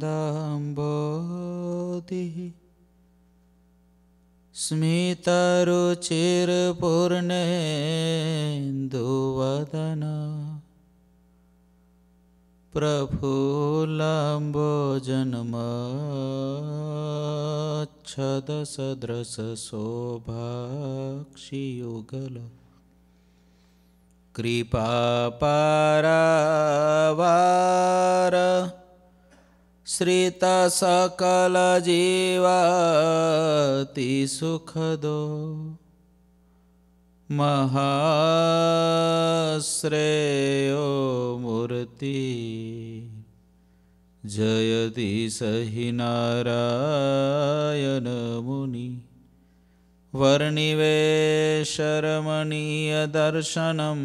दाम्बोधिः स्मितरुचिर्पूर्णेन्दुवदना प्रफुल्लम्बोजन्मच्छदसदृशशोभाक्षियुगल कृपापारावार श्रितसकलजीवातिसुखदो महाश्रेयो मूर्ति जयति स हि नारायणमुनि वर्णिवेशरमणीयदर्शनम्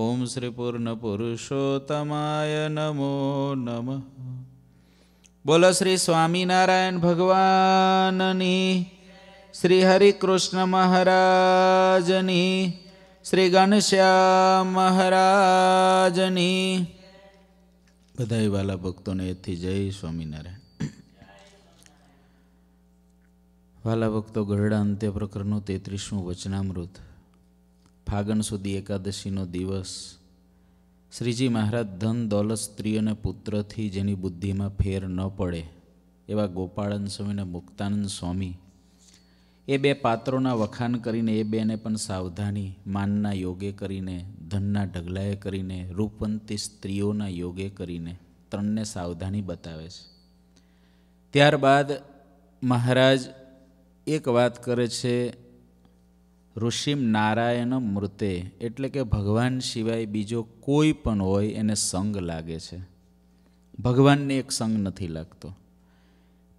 ઓમ શ્રી પૂર્ણ પુરુષોત્તમાય નમો નમ બોલો શ્રી સ્વામિનારાયણ ભગવાનની શ્રી હરિકૃષ્ણ મહારાજની શ્રી ઘનશ્યામ મહારાજની બધાય વાલા ભક્તોને એથી જય સ્વામિનારાયણ વાલા ભક્તો ગરડા અંત્ય પ્રકરણનું તેત્રીસમું વચનામૃત ફાગણ સુધી એકાદશીનો દિવસ શ્રીજી મહારાજ ધન દોલત સ્ત્રી અને પુત્રથી જેની બુદ્ધિમાં ફેર ન પડે એવા ગોપાળન સ્વામી અને મુક્તાનંદ સ્વામી એ બે પાત્રોના વખાણ કરીને એ બેને પણ સાવધાની માનના યોગે કરીને ધનના ઢગલાએ કરીને રૂપવંતી સ્ત્રીઓના યોગે કરીને ત્રણને સાવધાની બતાવે છે ત્યારબાદ મહારાજ એક વાત કરે છે ઋષિમ નારાયણ મૃતે એટલે કે ભગવાન સિવાય બીજો કોઈ પણ હોય એને સંગ લાગે છે ભગવાનને એક સંગ નથી લાગતો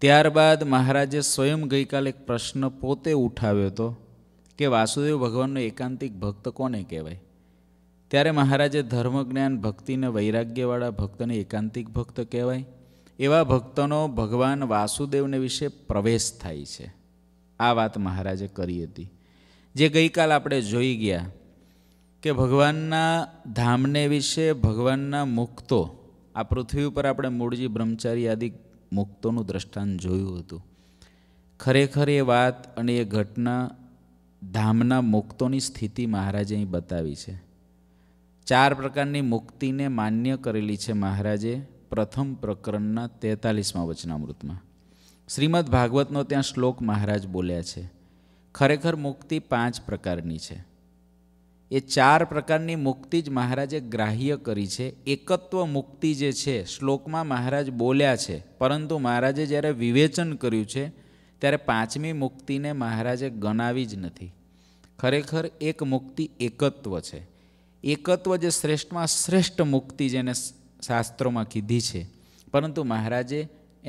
ત્યારબાદ મહારાજે સ્વયં ગઈકાલે એક પ્રશ્ન પોતે ઉઠાવ્યો હતો કે વાસુદેવ ભગવાનનો એકાંતિક ભક્ત કોને કહેવાય ત્યારે મહારાજે ધર્મ જ્ઞાન ભક્તિને વૈરાગ્યવાળા ભક્તને એકાંતિક ભક્ત કહેવાય એવા ભક્તનો ભગવાન વાસુદેવને વિશે પ્રવેશ થાય છે આ વાત મહારાજે કરી હતી જે ગઈકાલ આપણે જોઈ ગયા કે ભગવાનના ધામને વિશે ભગવાનના મુક્તો આ પૃથ્વી ઉપર આપણે મૂળજી બ્રહ્મચારી આદિ મુક્તોનું દ્રષ્ટાંત જોયું હતું ખરેખર એ વાત અને એ ઘટના ધામના મુક્તોની સ્થિતિ મહારાજે અહીં બતાવી છે ચાર પ્રકારની મુક્તિને માન્ય કરેલી છે મહારાજે પ્રથમ પ્રકરણના તેતાલીસમાં વચનામૃતમાં શ્રીમદ ભાગવતનો ત્યાં શ્લોક મહારાજ બોલ્યા છે ખરેખર મુક્તિ પાંચ પ્રકારની છે એ ચાર પ્રકારની મુક્તિ જ મહારાજે ગ્રાહ્ય કરી છે એકત્વ મુક્તિ જે છે શ્લોકમાં મહારાજ બોલ્યા છે પરંતુ મહારાજે જ્યારે વિવેચન કર્યું છે ત્યારે પાંચમી મુક્તિને મહારાજે ગણાવી જ નથી ખરેખર એક મુક્તિ એકત્વ છે એકત્વ જે શ્રેષ્ઠમાં શ્રેષ્ઠ મુક્તિ જેને શાસ્ત્રોમાં કીધી છે પરંતુ મહારાજે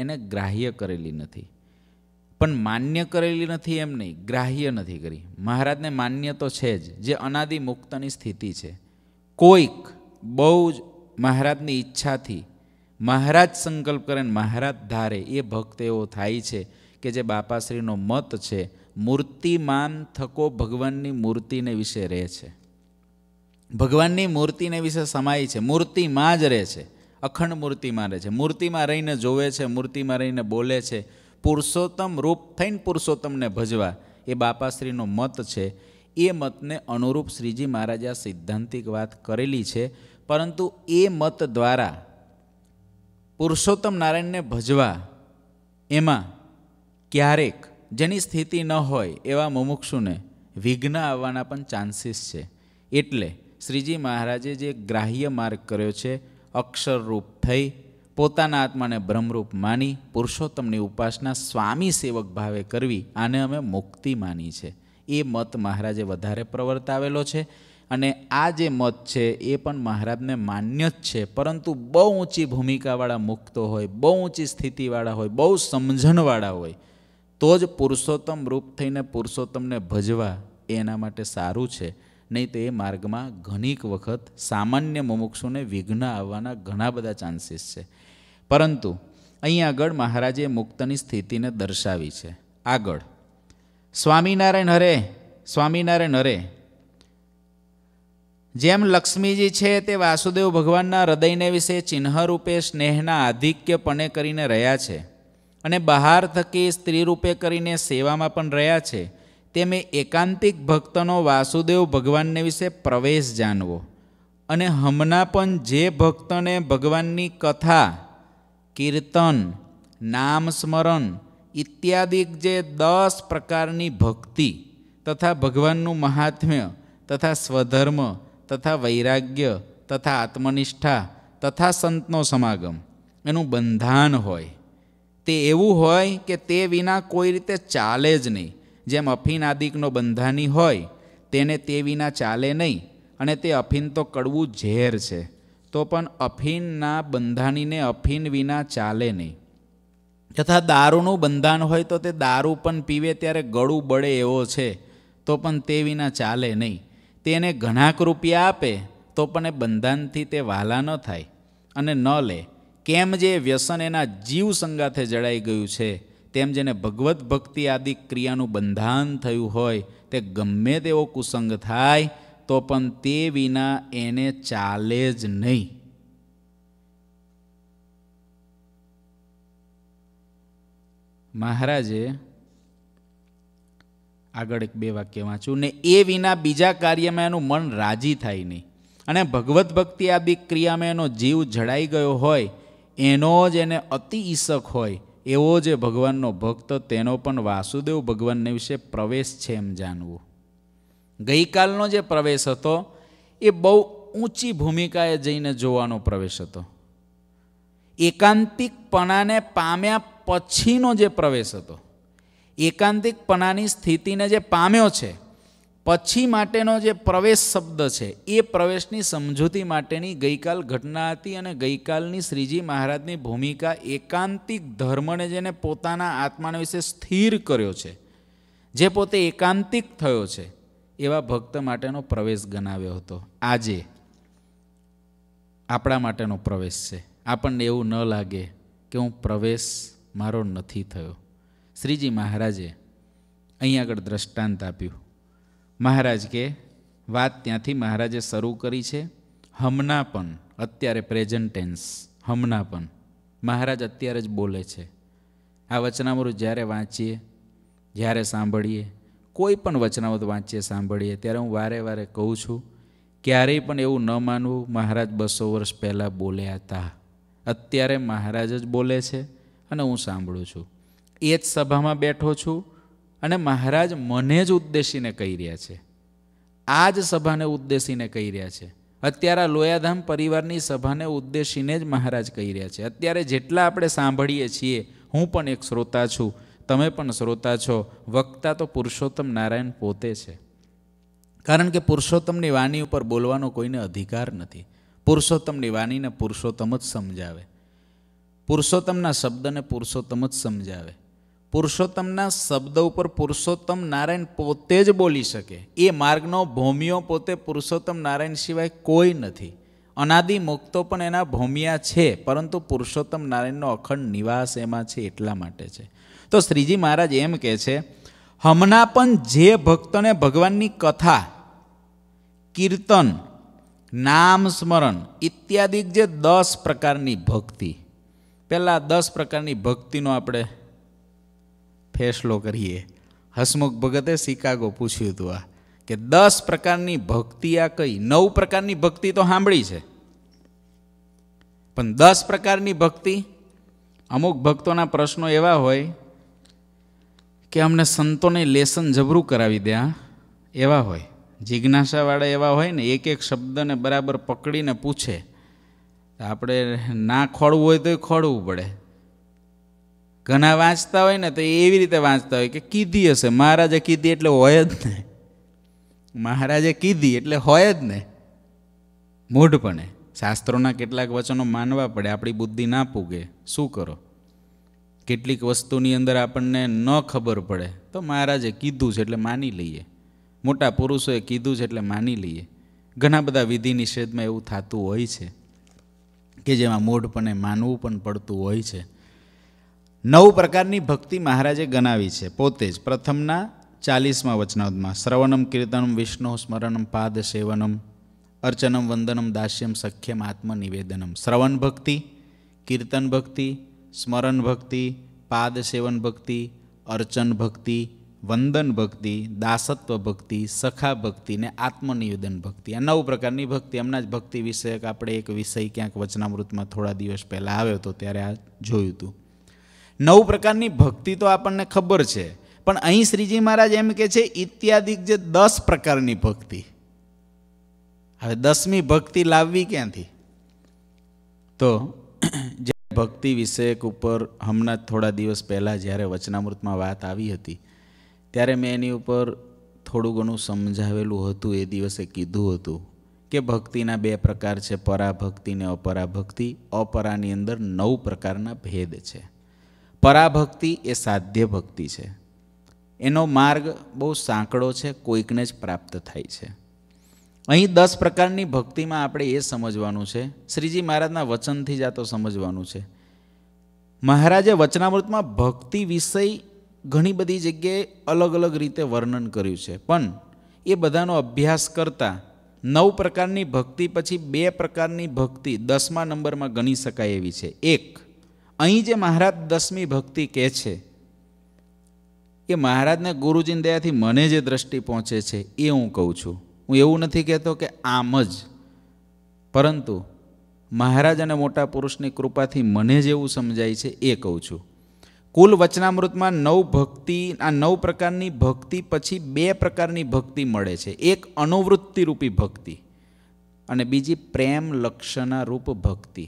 એને ગ્રાહ્ય કરેલી નથી પણ માન્ય કરેલી નથી એમ નહીં ગ્રાહ્ય નથી કરી મહારાજને માન્ય તો છે જ જે અનાદિ મુક્તની સ્થિતિ છે કોઈક બહુ જ મહારાજની ઈચ્છાથી મહારાજ સંકલ્પ કરે ને મહારાજ ધારે એ ભક્ત એવો થાય છે કે જે બાપાશ્રીનો મત છે મૂર્તિમાન થકો ભગવાનની મૂર્તિને વિશે રહે છે ભગવાનની મૂર્તિને વિશે સમાય છે મૂર્તિમાં જ રહે છે અખંડ મૂર્તિમાં રહે છે મૂર્તિમાં રહીને જોવે છે મૂર્તિમાં રહીને બોલે છે પુરુષોત્તમ રૂપ થઈને પુરુષોત્તમને ભજવા એ બાપાશ્રીનો મત છે એ મતને અનુરૂપ શ્રીજી મહારાજા સિદ્ધાંતિક વાત કરેલી છે પરંતુ એ મત દ્વારા પુરુષોત્તમ નારાયણને ભજવા એમાં ક્યારેક જેની સ્થિતિ ન હોય એવા મુમુક્ષુને વિઘ્ન આવવાના પણ ચાન્સીસ છે એટલે શ્રીજી મહારાજે જે ગ્રાહ્ય માર્ગ કર્યો છે અક્ષરરૂપ થઈ પોતાના આત્માને બ્રહ્મરૂપ માની પુરુષોત્તમની ઉપાસના સ્વામી સેવક ભાવે કરવી આને અમે મુક્તિ માની છે એ મત મહારાજે વધારે પ્રવર્તાવેલો છે અને આ જે મત છે એ પણ મહારાજને માન્ય જ છે પરંતુ બહુ ઊંચી ભૂમિકાવાળા મુક્તો હોય બહુ ઊંચી સ્થિતિવાળા હોય બહુ સમજણવાળા હોય તો જ પુરુષોત્તમ રૂપ થઈને પુરુષોત્તમને ભજવા એ એના માટે સારું છે નહીં તો એ માર્ગમાં ઘણીક વખત સામાન્ય મુમુક્ષુને વિઘ્ન આવવાના ઘણા બધા ચાન્સીસ છે પરંતુ અહીં આગળ મહારાજે મુક્તની સ્થિતિને દર્શાવી છે આગળ સ્વામિનારાયણ હરે સ્વામિનારાયણ હરે જેમ લક્ષ્મીજી છે તે વાસુદેવ ભગવાનના હૃદયને વિશે ચિહ્નરૂપે સ્નેહના આધિક્યપણે કરીને રહ્યા છે અને બહાર થકી સ્ત્રીરૂપે કરીને સેવામાં પણ રહ્યા છે તેમ એકાંતિક ભક્તનો વાસુદેવ ભગવાનને વિશે પ્રવેશ જાણવો અને હમણાં પણ જે ભક્તને ભગવાનની કથા કીર્તન નામ સ્મરણ ઇત્યાદિક જે દસ પ્રકારની ભક્તિ તથા ભગવાનનું મહાત્મ્ય તથા સ્વધર્મ તથા વૈરાગ્ય તથા આત્મનિષ્ઠા તથા સંતનો સમાગમ એનું બંધાન હોય તે એવું હોય કે તે વિના કોઈ રીતે ચાલે જ નહીં જેમ અફીન આદિકનો બંધાની હોય તેને તે વિના ચાલે નહીં અને તે અફીન તો કડવું ઝેર છે તો પણ અફીનના બંધાણીને અફીન વિના ચાલે નહીં તથા દારૂનું બંધાન હોય તો તે દારૂ પણ પીવે ત્યારે ગળું બળે એવો છે તો પણ તે વિના ચાલે નહીં તેને ઘણાક રૂપિયા આપે તો પણ એ બંધાનથી તે વહાલા ન થાય અને ન લે કેમ જે વ્યસન એના જીવ સંગાથે જડાઈ ગયું છે તેમ જેને ભગવત ભક્તિ આદિ ક્રિયાનું બંધાન થયું હોય તે ગમે તેવો કુસંગ થાય તો પણ તે વિના એને ચાલે જ નહીં મહારાજે આગળ એક બે વાક્ય વાંચું ને એ વિના બીજા કાર્યમાં એનું મન રાજી થાય નહીં અને ભગવત ભક્તિ આદિ ક્રિયામાં એનો જીવ જડાઈ ગયો હોય એનો જ એને અતિ ઈસક હોય એવો જે ભગવાનનો ભક્ત તેનો પણ વાસુદેવ ભગવાનને વિશે પ્રવેશ છે એમ જાણવું ગઈકાલનો જે પ્રવેશ હતો એ બહુ ઊંચી ભૂમિકાએ જઈને જોવાનો પ્રવેશ હતો એકાંતિકપણાને પામ્યા પછીનો જે પ્રવેશ હતો એકાંતિકપણાની સ્થિતિને જે પામ્યો છે પછી માટેનો જે પ્રવેશ શબ્દ છે એ પ્રવેશની સમજૂતી માટેની ગઈકાલ ઘટના હતી અને ગઈકાલની શ્રીજી મહારાજની ભૂમિકા એકાંતિક ધર્મને જેને પોતાના આત્માના વિશે સ્થિર કર્યો છે જે પોતે એકાંતિક થયો છે એવા ભક્ત માટેનો પ્રવેશ ગણાવ્યો હતો આજે આપણા માટેનો પ્રવેશ છે આપણને એવું ન લાગે કે હું પ્રવેશ મારો નથી થયો શ્રીજી મહારાજે અહીં આગળ દ્રષ્ટાંત આપ્યું મહારાજ કે વાત ત્યાંથી મહારાજે શરૂ કરી છે હમણાં પણ અત્યારે પ્રેઝન્ટ ટેન્સ હમણાં પણ મહારાજ અત્યારે જ બોલે છે આ વચનામૃત જ્યારે વાંચીએ જ્યારે સાંભળીએ કોઈ પણ વચનામૃત વાંચીએ સાંભળીએ ત્યારે હું વારે વારે કહું છું ક્યારેય પણ એવું ન માનવું મહારાજ બસો વર્ષ પહેલાં બોલ્યા હતા અત્યારે મહારાજ જ બોલે છે અને હું સાંભળું છું એ જ સભામાં બેઠો છું અને મહારાજ મને જ ઉદ્દેશીને કહી રહ્યા છે આ જ સભાને ઉદ્દેશીને કહી રહ્યા છે અત્યારે લોયાધામ પરિવારની સભાને ઉદ્દેશીને જ મહારાજ કહી રહ્યા છે અત્યારે જેટલા આપણે સાંભળીએ છીએ હું પણ એક શ્રોતા છું તમે પણ શ્રોતા છો વક્તા તો પુરુષોત્તમ નારાયણ પોતે છે કારણ કે પુરુષોત્તમની વાણી ઉપર બોલવાનો કોઈને અધિકાર નથી પુરુષોત્તમની વાણીને પુરુષોત્તમ જ સમજાવે પુરુષોત્તમના શબ્દને પુરુષોત્તમ જ સમજાવે પુરુષોત્તમના શબ્દ ઉપર પુરુષોત્તમ નારાયણ પોતે જ બોલી શકે એ માર્ગનો ભોમિયો પોતે પુરુષોત્તમ નારાયણ સિવાય કોઈ નથી અનાદિ મુક્તો પણ એના ભોમિયા છે પરંતુ પુરુષોત્તમ નારાયણનો અખંડ નિવાસ એમાં છે એટલા માટે છે તો શ્રીજી મહારાજ એમ કહે છે હમણાં પણ જે ભક્તને ભગવાનની કથા કીર્તન નામ સ્મરણ ઇત્યાદિ જે દસ પ્રકારની ભક્તિ પહેલાં દસ પ્રકારની ભક્તિનો આપણે ફેસલો કરીએ હસમુખ ભગતે શિકાગો પૂછ્યું હતું આ કે દસ પ્રકારની ભક્તિ આ કઈ નવ પ્રકારની ભક્તિ તો સાંભળી છે પણ દસ પ્રકારની ભક્તિ અમુક ભક્તોના પ્રશ્નો એવા હોય કે અમને સંતોને લેસન જબરું કરાવી દે આ એવા હોય જિજ્ઞાસાવાળા એવા હોય ને એક એક શબ્દને બરાબર પકડીને પૂછે આપણે ના ખોડવું હોય તો એ ખોડવું પડે ઘણા વાંચતા હોય ને તો એવી રીતે વાંચતા હોય કે કીધી હશે મહારાજે કીધી એટલે હોય જ ને મહારાજે કીધી એટલે હોય જ ને મૂઢપણે શાસ્ત્રોના કેટલાક વચનો માનવા પડે આપણી બુદ્ધિ ના પૂગે શું કરો કેટલીક વસ્તુની અંદર આપણને ન ખબર પડે તો મહારાજે કીધું છે એટલે માની લઈએ મોટા પુરુષોએ કીધું છે એટલે માની લઈએ ઘણા બધા વિધિ નિષેધમાં એવું થતું હોય છે કે જેમાં મૂઢપણે માનવું પણ પડતું હોય છે નવ પ્રકારની ભક્તિ મહારાજે ગણાવી છે પોતે જ પ્રથમના ચાલીસમા વચનાદમાં શ્રવણમ કીર્તનમ વિષ્ણુ સ્મરણમ પાદ સેવનમ અર્ચનમ વંદનમ દાસ્યમ સખ્યમ આત્મનિવેદનમ શ્રવણ ભક્તિ કીર્તન ભક્તિ સ્મરણ ભક્તિ પાદ સેવન ભક્તિ અર્ચન ભક્તિ વંદન ભક્તિ દાસત્વ ભક્તિ સખા ભક્તિ ને આત્મનિવેદન ભક્તિ આ નવ પ્રકારની ભક્તિ હમણાં જ ભક્તિ વિષયક આપણે એક વિષય ક્યાંક વચનામૃતમાં થોડા દિવસ પહેલાં આવ્યો હતો ત્યારે આ જોયું હતું નવ પ્રકારની ભક્તિ તો આપણને ખબર છે પણ અહીં શ્રીજી મહારાજ એમ કે છે ઇત્યાદિક જે દસ પ્રકારની ભક્તિ હવે દસમી ભક્તિ લાવવી ક્યાંથી તો ભક્તિ વિષયક ઉપર હમણાં થોડા દિવસ પહેલાં જ્યારે વચનામૃતમાં વાત આવી હતી ત્યારે મેં એની ઉપર થોડું ઘણું સમજાવેલું હતું એ દિવસે કીધું હતું કે ભક્તિના બે પ્રકાર છે પરાભક્તિ ને અપરાભક્તિ અપરાની અંદર નવ પ્રકારના ભેદ છે પરાભક્તિ એ સાધ્ય ભક્તિ છે એનો માર્ગ બહુ સાંકડો છે કોઈકને જ પ્રાપ્ત થાય છે અહીં દસ પ્રકારની ભક્તિમાં આપણે એ સમજવાનું છે શ્રીજી મહારાજના વચનથી જ આ તો સમજવાનું છે મહારાજે વચનામૃતમાં ભક્તિ વિષય ઘણી બધી જગ્યાએ અલગ અલગ રીતે વર્ણન કર્યું છે પણ એ બધાનો અભ્યાસ કરતા નવ પ્રકારની ભક્તિ પછી બે પ્રકારની ભક્તિ દસમા નંબરમાં ગણી શકાય એવી છે એક અહીં જે મહારાજ દસમી ભક્તિ કહે છે એ મહારાજને ગુરુજીની દયાથી મને જે દ્રષ્ટિ પહોંચે છે એ હું કહું છું હું એવું નથી કહેતો કે આમ જ પરંતુ મહારાજ અને મોટા પુરુષની કૃપાથી મને જેવું સમજાય છે એ કહું છું કુલ વચનામૃતમાં નવ ભક્તિ આ નવ પ્રકારની ભક્તિ પછી બે પ્રકારની ભક્તિ મળે છે એક અનુવૃત્તિરૂપી ભક્તિ અને બીજી પ્રેમ લક્ષણા રૂપ ભક્તિ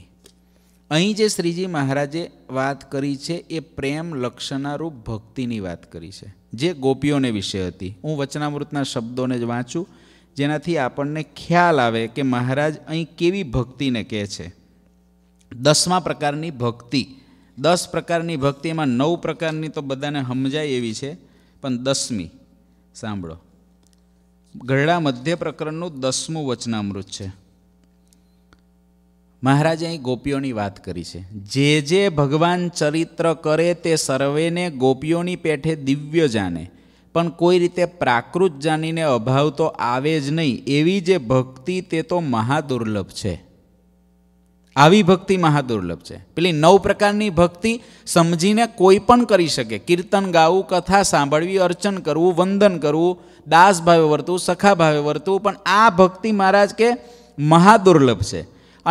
અહીં જે શ્રીજી મહારાજે વાત કરી છે એ પ્રેમ લક્ષણારૂપ ભક્તિની વાત કરી છે જે ગોપીઓને વિશે હતી હું વચનામૃતના શબ્દોને જ વાંચું જેનાથી આપણને ખ્યાલ આવે કે મહારાજ અહીં કેવી ભક્તિને કહે છે દસમા પ્રકારની ભક્તિ દસ પ્રકારની ભક્તિમાં નવ પ્રકારની તો બધાને સમજાય એવી છે પણ દસમી સાંભળો ગરડા મધ્ય પ્રકરણનું દસમું વચનામૃત છે મહારાજે અહીં ગોપીઓની વાત કરી છે જે જે ભગવાન ચરિત્ર કરે તે સર્વેને ગોપીઓની પેઠે દિવ્ય જાણે પણ કોઈ રીતે પ્રાકૃત જાનીને અભાવ તો આવે જ નહીં એવી જે ભક્તિ તે તો મહાદુર્લભ છે આવી ભક્તિ મહાદુર્લભ છે પેલી નવ પ્રકારની ભક્તિ સમજીને કોઈ પણ કરી શકે કીર્તન ગાવું કથા સાંભળવી અર્ચન કરવું વંદન કરવું દાસ ભાવે વર્તવું સખા ભાવે વર્તવું પણ આ ભક્તિ મહારાજ કે મહાદુર્લભ છે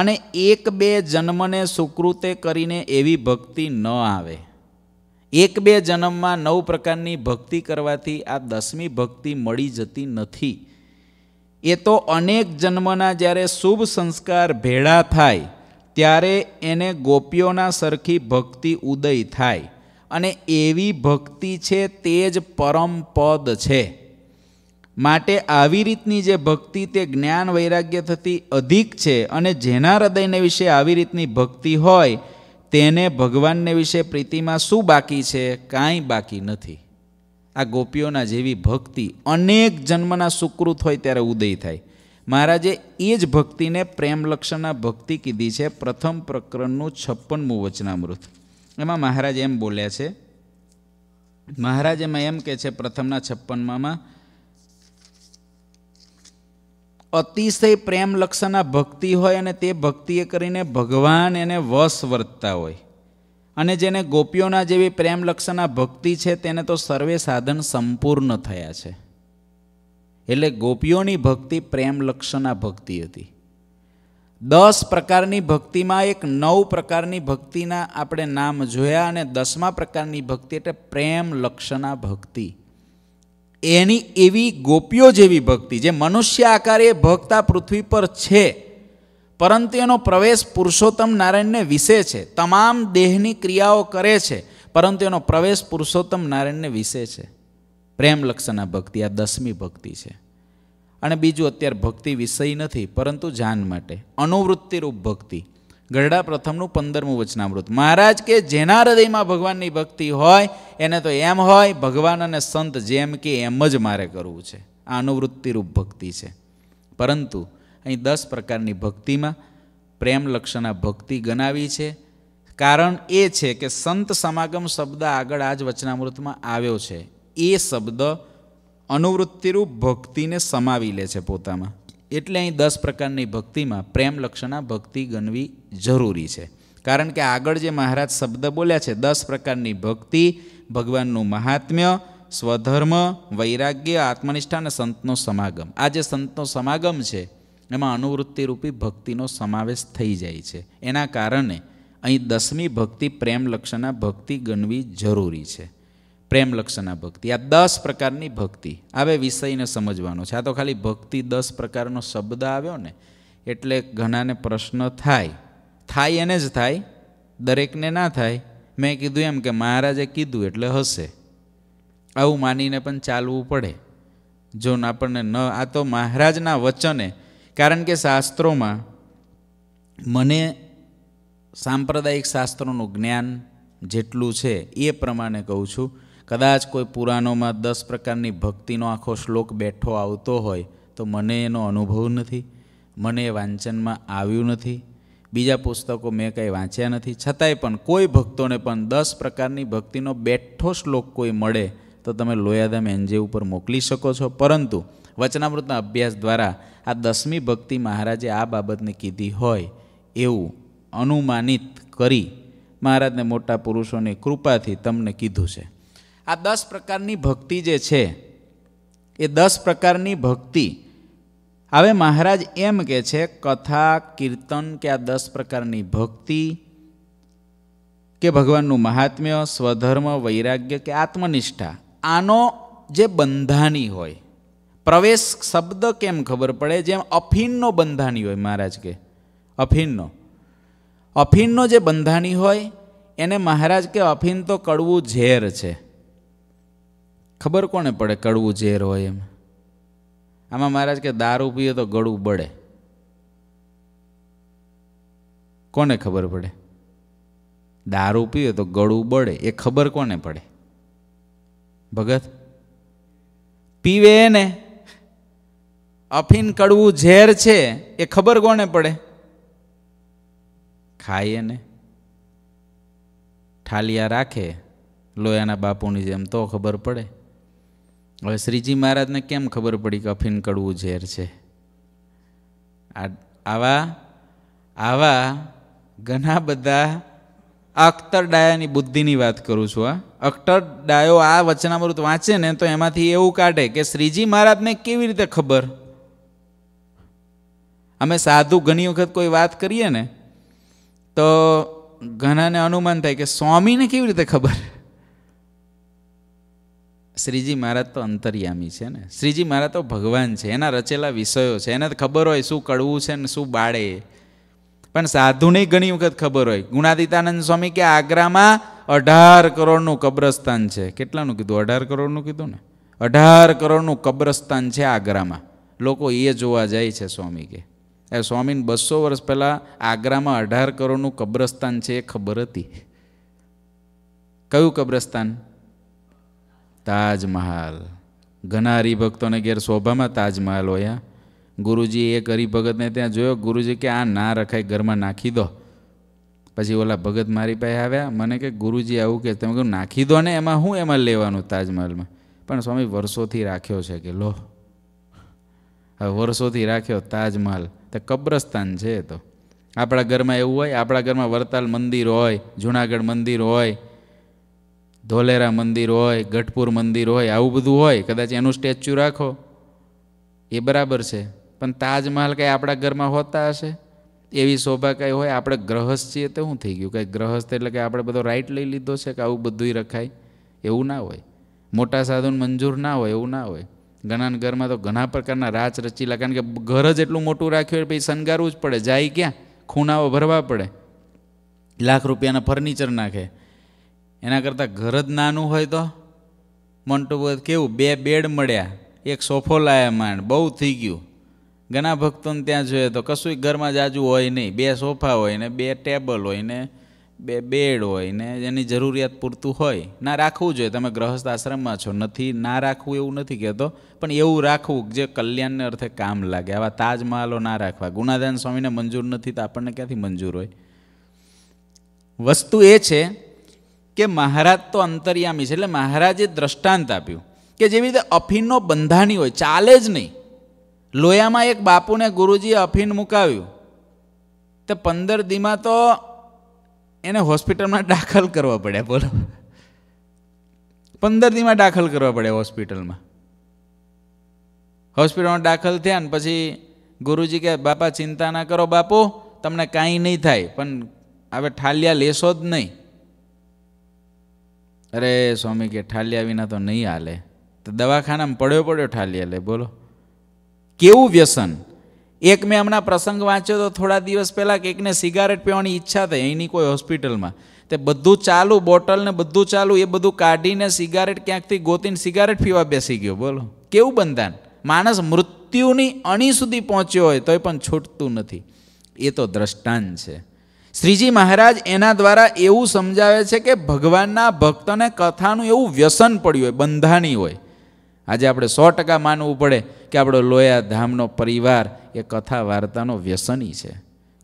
અને એક બે જન્મને સુકૃતે કરીને એવી ભક્તિ ન આવે એક બે જન્મમાં નવ પ્રકારની ભક્તિ કરવાથી આ દસમી ભક્તિ મળી જતી નથી એ તો અનેક જન્મના જ્યારે શુભ સંસ્કાર ભેળા થાય ત્યારે એને ગોપીઓના સરખી ભક્તિ ઉદય થાય અને એવી ભક્તિ છે તે જ પરમ પદ છે માટે આવી રીતની જે ભક્તિ તે જ્ઞાન વૈરાગ્ય થતી અધિક છે અને જેના હૃદયને વિશે આવી રીતની ભક્તિ હોય તેને ભગવાનને વિશે પ્રીતિમાં શું બાકી છે કાંઈ બાકી નથી આ ગોપીઓના જેવી ભક્તિ અનેક જન્મના સુકૃત હોય ત્યારે ઉદય થાય મહારાજે એ જ ભક્તિને પ્રેમલક્ષણના ભક્તિ કીધી છે પ્રથમ પ્રકરણનું છપ્પનમું વચનામૃત એમાં મહારાજ એમ બોલ્યા છે મહારાજ એમાં એમ કહે છે પ્રથમના છપ્પનમાં અતિશય પ્રેમ લક્ષણા ભક્તિ હોય અને તે ભક્તિએ કરીને ભગવાન એને વશ વર્તતા હોય અને જેને ગોપીઓના જેવી પ્રેમ લક્ષણા ભક્તિ છે તેને તો સર્વે સાધન સંપૂર્ણ થયા છે એટલે ગોપીઓની ભક્તિ પ્રેમ લક્ષણા ભક્તિ હતી દસ પ્રકારની ભક્તિમાં એક નવ પ્રકારની ભક્તિના આપણે નામ જોયા અને દસમા પ્રકારની ભક્તિ એટલે પ્રેમ લક્ષણા ભક્તિ એની એવી ગોપીઓ જેવી ભક્તિ જે મનુષ્ય આકારે ભક્તા પૃથ્વી પર છે પરંતુ એનો પ્રવેશ પુરુષોત્તમ નારાયણને વિશે છે તમામ દેહની ક્રિયાઓ કરે છે પરંતુ એનો પ્રવેશ પુરુષોત્તમ નારાયણને વિશે છે પ્રેમલક્ષણા ભક્તિ આ દસમી ભક્તિ છે અને બીજું અત્યારે ભક્તિ વિષય નથી પરંતુ જાન માટે અનુવૃત્તિરૂપ ભક્તિ ગરડા પ્રથમનું પંદરમું વચનામૃત મહારાજ કે જેના હૃદયમાં ભગવાનની ભક્તિ હોય એને તો એમ હોય ભગવાન અને સંત જેમ કે એમ જ મારે કરવું છે આ અનુવૃત્તિરૂપ ભક્તિ છે પરંતુ અહીં દસ પ્રકારની ભક્તિમાં પ્રેમ પ્રેમલક્ષણા ભક્તિ ગણાવી છે કારણ એ છે કે સંત સમાગમ શબ્દ આગળ આ જ વચનામૃતમાં આવ્યો છે એ શબ્દ અનુવૃત્તિરૂપ ભક્તિને સમાવી લે છે પોતામાં એટલે અહીં દસ પ્રકારની ભક્તિમાં પ્રેમ પ્રેમલક્ષણા ભક્તિ ગણવી જરૂરી છે કારણ કે આગળ જે મહારાજ શબ્દ બોલ્યા છે દસ પ્રકારની ભક્તિ ભગવાનનું મહાત્મ્ય સ્વધર્મ વૈરાગ્ય આત્મનિષ્ઠા અને સંતનો સમાગમ આ જે સંતનો સમાગમ છે એમાં અનુવૃત્તિરૂપી ભક્તિનો સમાવેશ થઈ જાય છે એના કારણે અહીં દસમી ભક્તિ પ્રેમ પ્રેમલક્ષણા ભક્તિ ગણવી જરૂરી છે પ્રેમલક્ષણા ભક્તિ આ દસ પ્રકારની ભક્તિ આવે વિષયને સમજવાનો છે આ તો ખાલી ભક્તિ દસ પ્રકારનો શબ્દ આવ્યો ને એટલે ઘણાને પ્રશ્ન થાય થાય એને જ થાય દરેકને ના થાય મેં કીધું એમ કે મહારાજે કીધું એટલે હશે આવું માનીને પણ ચાલવું પડે જો આપણને ન આ તો મહારાજના વચને કારણ કે શાસ્ત્રોમાં મને સાંપ્રદાયિક શાસ્ત્રોનું જ્ઞાન જેટલું છે એ પ્રમાણે કહું છું કદાચ કોઈ પુરાણોમાં દસ પ્રકારની ભક્તિનો આખો શ્લોક બેઠો આવતો હોય તો મને એનો અનુભવ નથી મને એ વાંચનમાં આવ્યું નથી બીજા પુસ્તકો મેં કંઈ વાંચ્યા નથી છતાંય પણ કોઈ ભક્તોને પણ દસ પ્રકારની ભક્તિનો બેઠો શ્લોક કોઈ મળે તો તમે લોયાધામ એનજે ઉપર મોકલી શકો છો પરંતુ વચનામૃતના અભ્યાસ દ્વારા આ દસમી ભક્તિ મહારાજે આ બાબતને કીધી હોય એવું અનુમાનિત કરી મહારાજને મોટા પુરુષોની કૃપાથી તમને કીધું છે આ દસ પ્રકારની ભક્તિ જે છે એ દસ પ્રકારની ભક્તિ હવે મહારાજ એમ કે છે કથા કીર્તન કે આ દસ પ્રકારની ભક્તિ કે ભગવાનનું મહાત્મ્ય સ્વધર્મ વૈરાગ્ય કે આત્મનિષ્ઠા આનો જે બંધાની હોય પ્રવેશ શબ્દ કેમ ખબર પડે જેમ અફીનનો બંધાની હોય મહારાજ કે અફીનનો અફીનનો જે બંધાની હોય એને મહારાજ કે અફીન તો કડવું ઝેર છે ખબર કોને પડે કડવું ઝેર હોય એમ આમાં મહારાજ કે દારૂ પીએ તો ગળું બળે કોને ખબર પડે દારૂ પીએ તો ગળું બળે એ ખબર કોને પડે ભગત પીવે ને અફીન કડવું ઝેર છે એ ખબર કોને પડે ખાઈએ ને ઠાલિયા રાખે લોયાના બાપુની જેમ તો ખબર પડે હવે શ્રીજી મહારાજને કેમ ખબર પડી કે અફીન કડવું ઝેર છે આવા આવા ઘણા બધા અખ્તર ડાયાની બુદ્ધિની વાત કરું છું આ અખ્તર ડાયો આ વચનામૃત વાંચે ને તો એમાંથી એવું કાઢે કે શ્રીજી મહારાજને કેવી રીતે ખબર અમે સાધુ ઘણી વખત કોઈ વાત કરીએ ને તો ઘણાને અનુમાન થાય કે સ્વામીને કેવી રીતે ખબર શ્રીજી મહારાજ તો અંતર્યામી છે ને શ્રીજી મહારાજ તો ભગવાન છે એના રચેલા વિષયો છે એને ખબર હોય શું કડવું છે ને શું બાળે પણ સાધુને ઘણી વખત ખબર હોય ગુણાદિતાનંદ સ્વામી કે આગ્રામાં અઢાર કરોડનું કબ્રસ્તાન છે કેટલાનું કીધું અઢાર કરોડનું કીધું ને અઢાર કરોડનું કબ્રસ્તાન છે આગ્રામાં લોકો એ જોવા જાય છે સ્વામી કે એ સ્વામીને બસો વર્ષ પહેલાં આગ્રામાં અઢાર કરોડનું કબ્રસ્તાન છે એ ખબર હતી કયું કબ્રસ્તાન તાજમહાલ ઘણા હરિભક્તોને ઘેર શોભામાં તાજમહાલ હોય ગુરુજી એક હરિભગતને ત્યાં જોયો ગુરુજી કે આ ના રખાય ઘરમાં નાખી દો પછી ઓલા ભગત મારી પાસે આવ્યા મને કે ગુરુજી આવું કે તમે કહ્યું નાખી દો ને એમાં હું એમાં લેવાનું તાજમહાલમાં પણ સ્વામી વર્ષોથી રાખ્યો છે કે લો હવે વર્ષોથી રાખ્યો તાજમહાલ તો કબ્રસ્તાન છે તો આપણા ઘરમાં એવું હોય આપણા ઘરમાં વરતાલ મંદિર હોય જુનાગઢ મંદિર હોય ધોલેરા મંદિર હોય ગઢપુર મંદિર હોય આવું બધું હોય કદાચ એનું સ્ટેચ્યુ રાખો એ બરાબર છે પણ તાજમહાલ કંઈ આપણા ઘરમાં હોતા હશે એવી શોભા કાંઈ હોય આપણે ગ્રહસ્થ છીએ તો શું થઈ ગયું કંઈ ગ્રહસ્થ એટલે કે આપણે બધો રાઈટ લઈ લીધો છે કે આવું બધુંય રખાય એવું ના હોય મોટા સાધુને મંજૂર ના હોય એવું ના હોય ઘણાના ઘરમાં તો ઘણા પ્રકારના રાચ રચીલા કારણ કે ઘર જ એટલું મોટું રાખ્યું હોય પછી શણગારવું જ પડે જાય ક્યાં ખૂણાઓ ભરવા પડે લાખ રૂપિયાના ફર્નિચર નાખે એના કરતાં ઘર જ નાનું હોય તો મંટુ કેવું બે બેડ મળ્યા એક સોફો લાયા માંડ બહુ થઈ ગયું ઘણા ભક્તોને ત્યાં જોઈએ તો કશું ઘરમાં જાજુ હોય નહીં બે સોફા હોય ને બે ટેબલ હોય ને બે બેડ હોય ને એની જરૂરિયાત પૂરતું હોય ના રાખવું જોઈએ તમે ગ્રહસ્થ આશ્રમમાં છો નથી ના રાખવું એવું નથી કહેતો પણ એવું રાખવું જે કલ્યાણને અર્થે કામ લાગે આવા તાજમહાલો ના રાખવા ગુણાદાન સ્વામીને મંજૂર નથી તો આપણને ક્યાંથી મંજૂર હોય વસ્તુ એ છે કે મહારાજ તો અંતર્યામી છે એટલે મહારાજે દ્રષ્ટાંત આપ્યું કે જેવી રીતે અફીનનો બંધાણી હોય ચાલે જ નહીં લોયામાં એક બાપુને ગુરુજીએ અફીન મુકાવ્યું તો પંદર દીમાં તો એને હોસ્પિટલમાં દાખલ કરવા પડ્યા બોલો પંદર દીમાં દાખલ કરવા પડ્યા હોસ્પિટલમાં હોસ્પિટલમાં દાખલ થયા ને પછી ગુરુજી કે બાપા ચિંતા ના કરો બાપુ તમને કાંઈ નહીં થાય પણ હવે ઠાલિયા લેશો જ નહીં અરે સ્વામી કે ઠાલિયા વિના તો નહીં હાલે તો દવાખાનામાં પડ્યો પડ્યો ઠાલિયા લે બોલો કેવું વ્યસન એક મેં હમણાં પ્રસંગ વાંચ્યો તો થોડા દિવસ પહેલાં કે સિગારેટ પીવાની ઈચ્છા થઈ અહીંની કોઈ હોસ્પિટલમાં તે બધું ચાલુ બોટલ ને બધું ચાલુ એ બધું કાઢીને સિગારેટ ક્યાંકથી ગોતીને સિગારેટ પીવા બેસી ગયો બોલો કેવું બંધાન માણસ મૃત્યુની અણી સુધી પહોંચ્યો હોય તોય પણ છૂટતું નથી એ તો દ્રષ્ટાંત છે શ્રીજી મહારાજ એના દ્વારા એવું સમજાવે છે કે ભગવાનના ભક્તને કથાનું એવું વ્યસન પડ્યું હોય બંધાણી હોય આજે આપણે સો ટકા માનવું પડે કે આપણો લોયા ધામનો પરિવાર એ કથા વાર્તાનો વ્યસની છે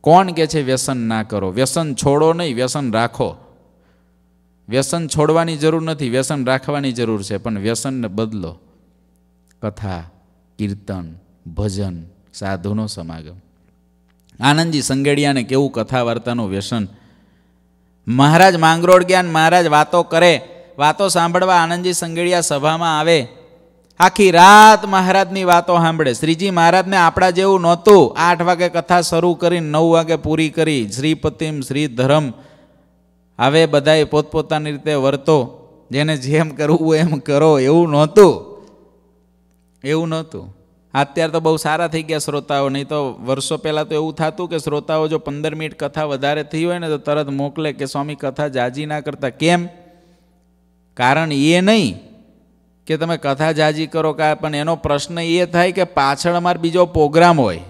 કોણ કે છે વ્યસન ના કરો વ્યસન છોડો નહીં વ્યસન રાખો વ્યસન છોડવાની જરૂર નથી વ્યસન રાખવાની જરૂર છે પણ વ્યસનને બદલો કથા કીર્તન ભજન સાધુનો સમાગમ આનંદજી સંગેડિયાને કેવું કથા વાર્તાનું વ્યસન મહારાજ માંગરોળ જ્ઞાન મહારાજ વાતો કરે વાતો સાંભળવા આનંદજી સંગેડિયા સભામાં આવે આખી રાત મહારાજની વાતો સાંભળે શ્રીજી મહારાજને આપણા જેવું નહોતું આઠ વાગે કથા શરૂ કરી નવ વાગે પૂરી કરી શ્રીપતિમ શ્રી ધરમ આવે બધાએ પોતપોતાની રીતે વર્તો જેને જેમ કરવું એમ કરો એવું નહોતું એવું નહોતું અત્યારે તો બહુ સારા થઈ ગયા શ્રોતાઓ નહીં તો વર્ષો પહેલાં તો એવું થતું કે શ્રોતાઓ જો પંદર મિનિટ કથા વધારે થઈ હોય ને તો તરત મોકલે કે સ્વામી કથા જાજી ના કરતા કેમ કારણ એ નહીં કે તમે કથા જાજી કરો કા પણ એનો પ્રશ્ન એ થાય કે પાછળ અમારે બીજો પ્રોગ્રામ હોય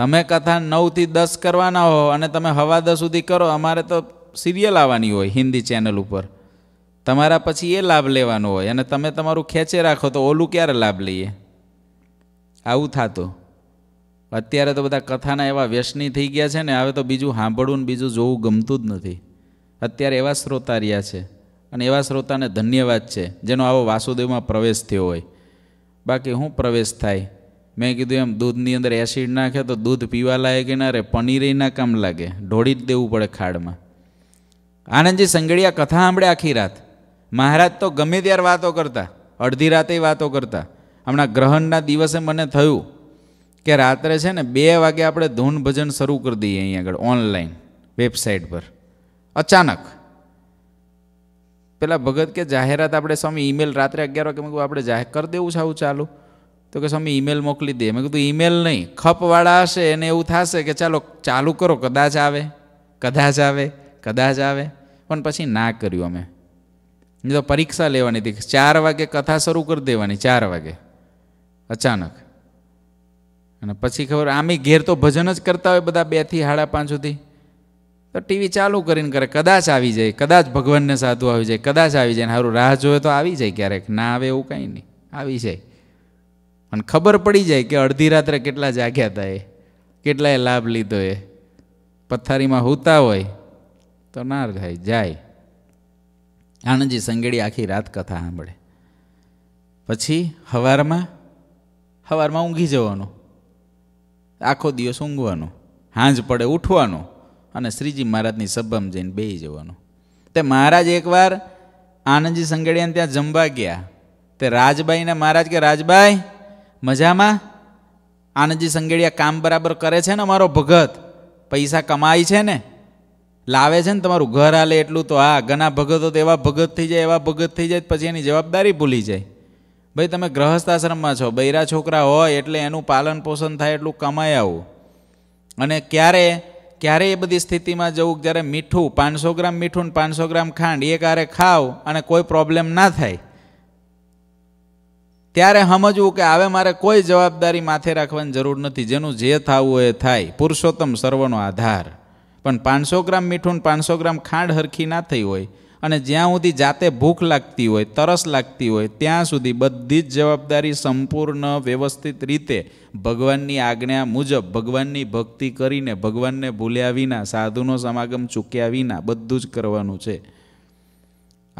તમે કથા નવથી દસ કરવાના હો અને તમે હવા દસ સુધી કરો અમારે તો સિરિયલ આવવાની હોય હિન્દી ચેનલ ઉપર તમારા પછી એ લાભ લેવાનો હોય અને તમે તમારું ખેંચે રાખો તો ઓલું ક્યારે લાભ લઈએ આવું થતું અત્યારે તો બધા કથાના એવા વ્યસની થઈ ગયા છે ને હવે તો બીજું સાંભળવું ને બીજું જોવું ગમતું જ નથી અત્યારે એવા શ્રોતા રહ્યા છે અને એવા શ્રોતાને ધન્યવાદ છે જેનો આવો વાસુદેવમાં પ્રવેશ થયો હોય બાકી હું પ્રવેશ થાય મેં કીધું એમ દૂધની અંદર એસિડ નાખે તો દૂધ પીવા લાયક ના રહે પનીરે કામ લાગે ઢોળી જ દેવું પડે ખાડમાં આનંદજી સંગડિયા કથા સાંભળે આખી રાત મહારાજ તો ગમે ત્યારે વાતો કરતા અડધી રાતે વાતો કરતા હમણાં ગ્રહણના દિવસે મને થયું કે રાત્રે છે ને બે વાગે આપણે ધૂન ભજન શરૂ કરી દઈએ અહીં આગળ ઓનલાઈન વેબસાઇટ પર અચાનક પેલા ભગત કે જાહેરાત આપણે સ્વામી ઈમેલ રાત્રે અગિયાર વાગે મેં આપણે જાહેર કરી દેવું છે આવું ચાલુ તો કે સ્વામી ઈમેલ મોકલી દઈએ મેં કીધું ઈમેલ નહીં ખપવાળા હશે એને એવું થશે કે ચાલો ચાલુ કરો કદાચ આવે કદાચ આવે કદાચ આવે પણ પછી ના કર્યું અમે એ તો પરીક્ષા લેવાની હતી ચાર વાગે કથા શરૂ કરી દેવાની ચાર વાગે અચાનક અને પછી ખબર આમે ઘેર તો ભજન જ કરતા હોય બધા બેથી સાડા પાંચ સુધી તો ટીવી ચાલુ કરીને કરે કદાચ આવી જાય કદાચ ભગવાનને સાધુ આવી જાય કદાચ આવી જાય સારું રાહ જોવે તો આવી જાય ક્યારેક ના આવે એવું કાંઈ નહીં આવી જાય અને ખબર પડી જાય કે અડધી રાત્રે કેટલા જાગ્યા હતા એ કેટલાય લાભ લીધો એ પથારીમાં હોતા હોય તો ના થાય જાય આનંદજી સંગેડી આખી રાત કથા સાંભળે પછી હવારમાં હવારમાં ઊંઘી જવાનું આખો દિવસ ઊંઘવાનો હાંજ પડે ઉઠવાનો અને શ્રીજી મહારાજની સભામાં જઈને બેસી જવાનું તે મહારાજ એકવાર આનંદજી સંગડિયાને ત્યાં જમવા ગયા તે રાજબાઈને મહારાજ કે રાજબાઈ મજામાં આનંદજી સંગેડિયા કામ બરાબર કરે છે ને અમારો ભગત પૈસા કમાય છે ને લાવે છે ને તમારું ઘર હાલે એટલું તો આ ઘણા ભગતો તો એવા ભગત થઈ જાય એવા ભગત થઈ જાય પછી એની જવાબદારી ભૂલી જાય ભાઈ તમે ગ્રહસ્થાશ્રમમાં છો બૈરા છોકરા હોય એટલે એનું પાલન પોષણ થાય એટલું કમાઈ આવું અને ક્યારે ક્યારે એ બધી સ્થિતિમાં જવું જ્યારે મીઠું પાંચસો ગ્રામ મીઠું ને પાંચસો ગ્રામ ખાંડ એ ક્યારે ખાવ અને કોઈ પ્રોબ્લેમ ના થાય ત્યારે સમજવું કે હવે મારે કોઈ જવાબદારી માથે રાખવાની જરૂર નથી જેનું જે થવું એ થાય પુરુષોત્તમ સર્વનો આધાર પણ પાંચસો ગ્રામ મીઠું પાંચસો ગ્રામ ખાંડ હરખી ના થઈ હોય અને જ્યાં સુધી જાતે ભૂખ લાગતી હોય તરસ લાગતી હોય ત્યાં સુધી બધી જ જવાબદારી સંપૂર્ણ વ્યવસ્થિત રીતે ભગવાનની આજ્ઞા મુજબ ભગવાનની ભક્તિ કરીને ભગવાનને ભૂલ્યા વિના સાધુનો સમાગમ ચૂક્યા વિના બધું જ કરવાનું છે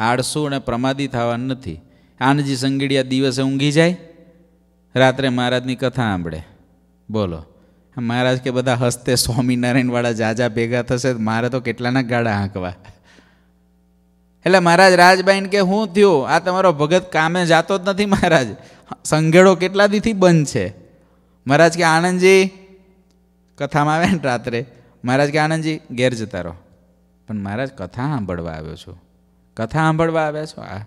આળસુ અને પ્રમાદી થવાનું નથી આનજી સંગીડિયા દિવસે ઊંઘી જાય રાત્રે મહારાજની કથા સાંભળે બોલો મહારાજ કે બધા હસ્તે સ્વામિનારાયણવાળા જાજા ભેગા થશે મારે તો કેટલાના ગાડા હાંકવા એટલે મહારાજ રાજબાઈન કે હું થયું આ તમારો ભગત કામે જાતો જ નથી મહારાજ સંઘેડો કેટલા દીથી બંધ છે મહારાજ કે આનંદજી કથામાં આવે ને રાત્રે મહારાજ કે આનંદજી ગેર જતા રહો પણ મહારાજ કથા સાંભળવા આવ્યો છું કથા સાંભળવા આવ્યા છો આ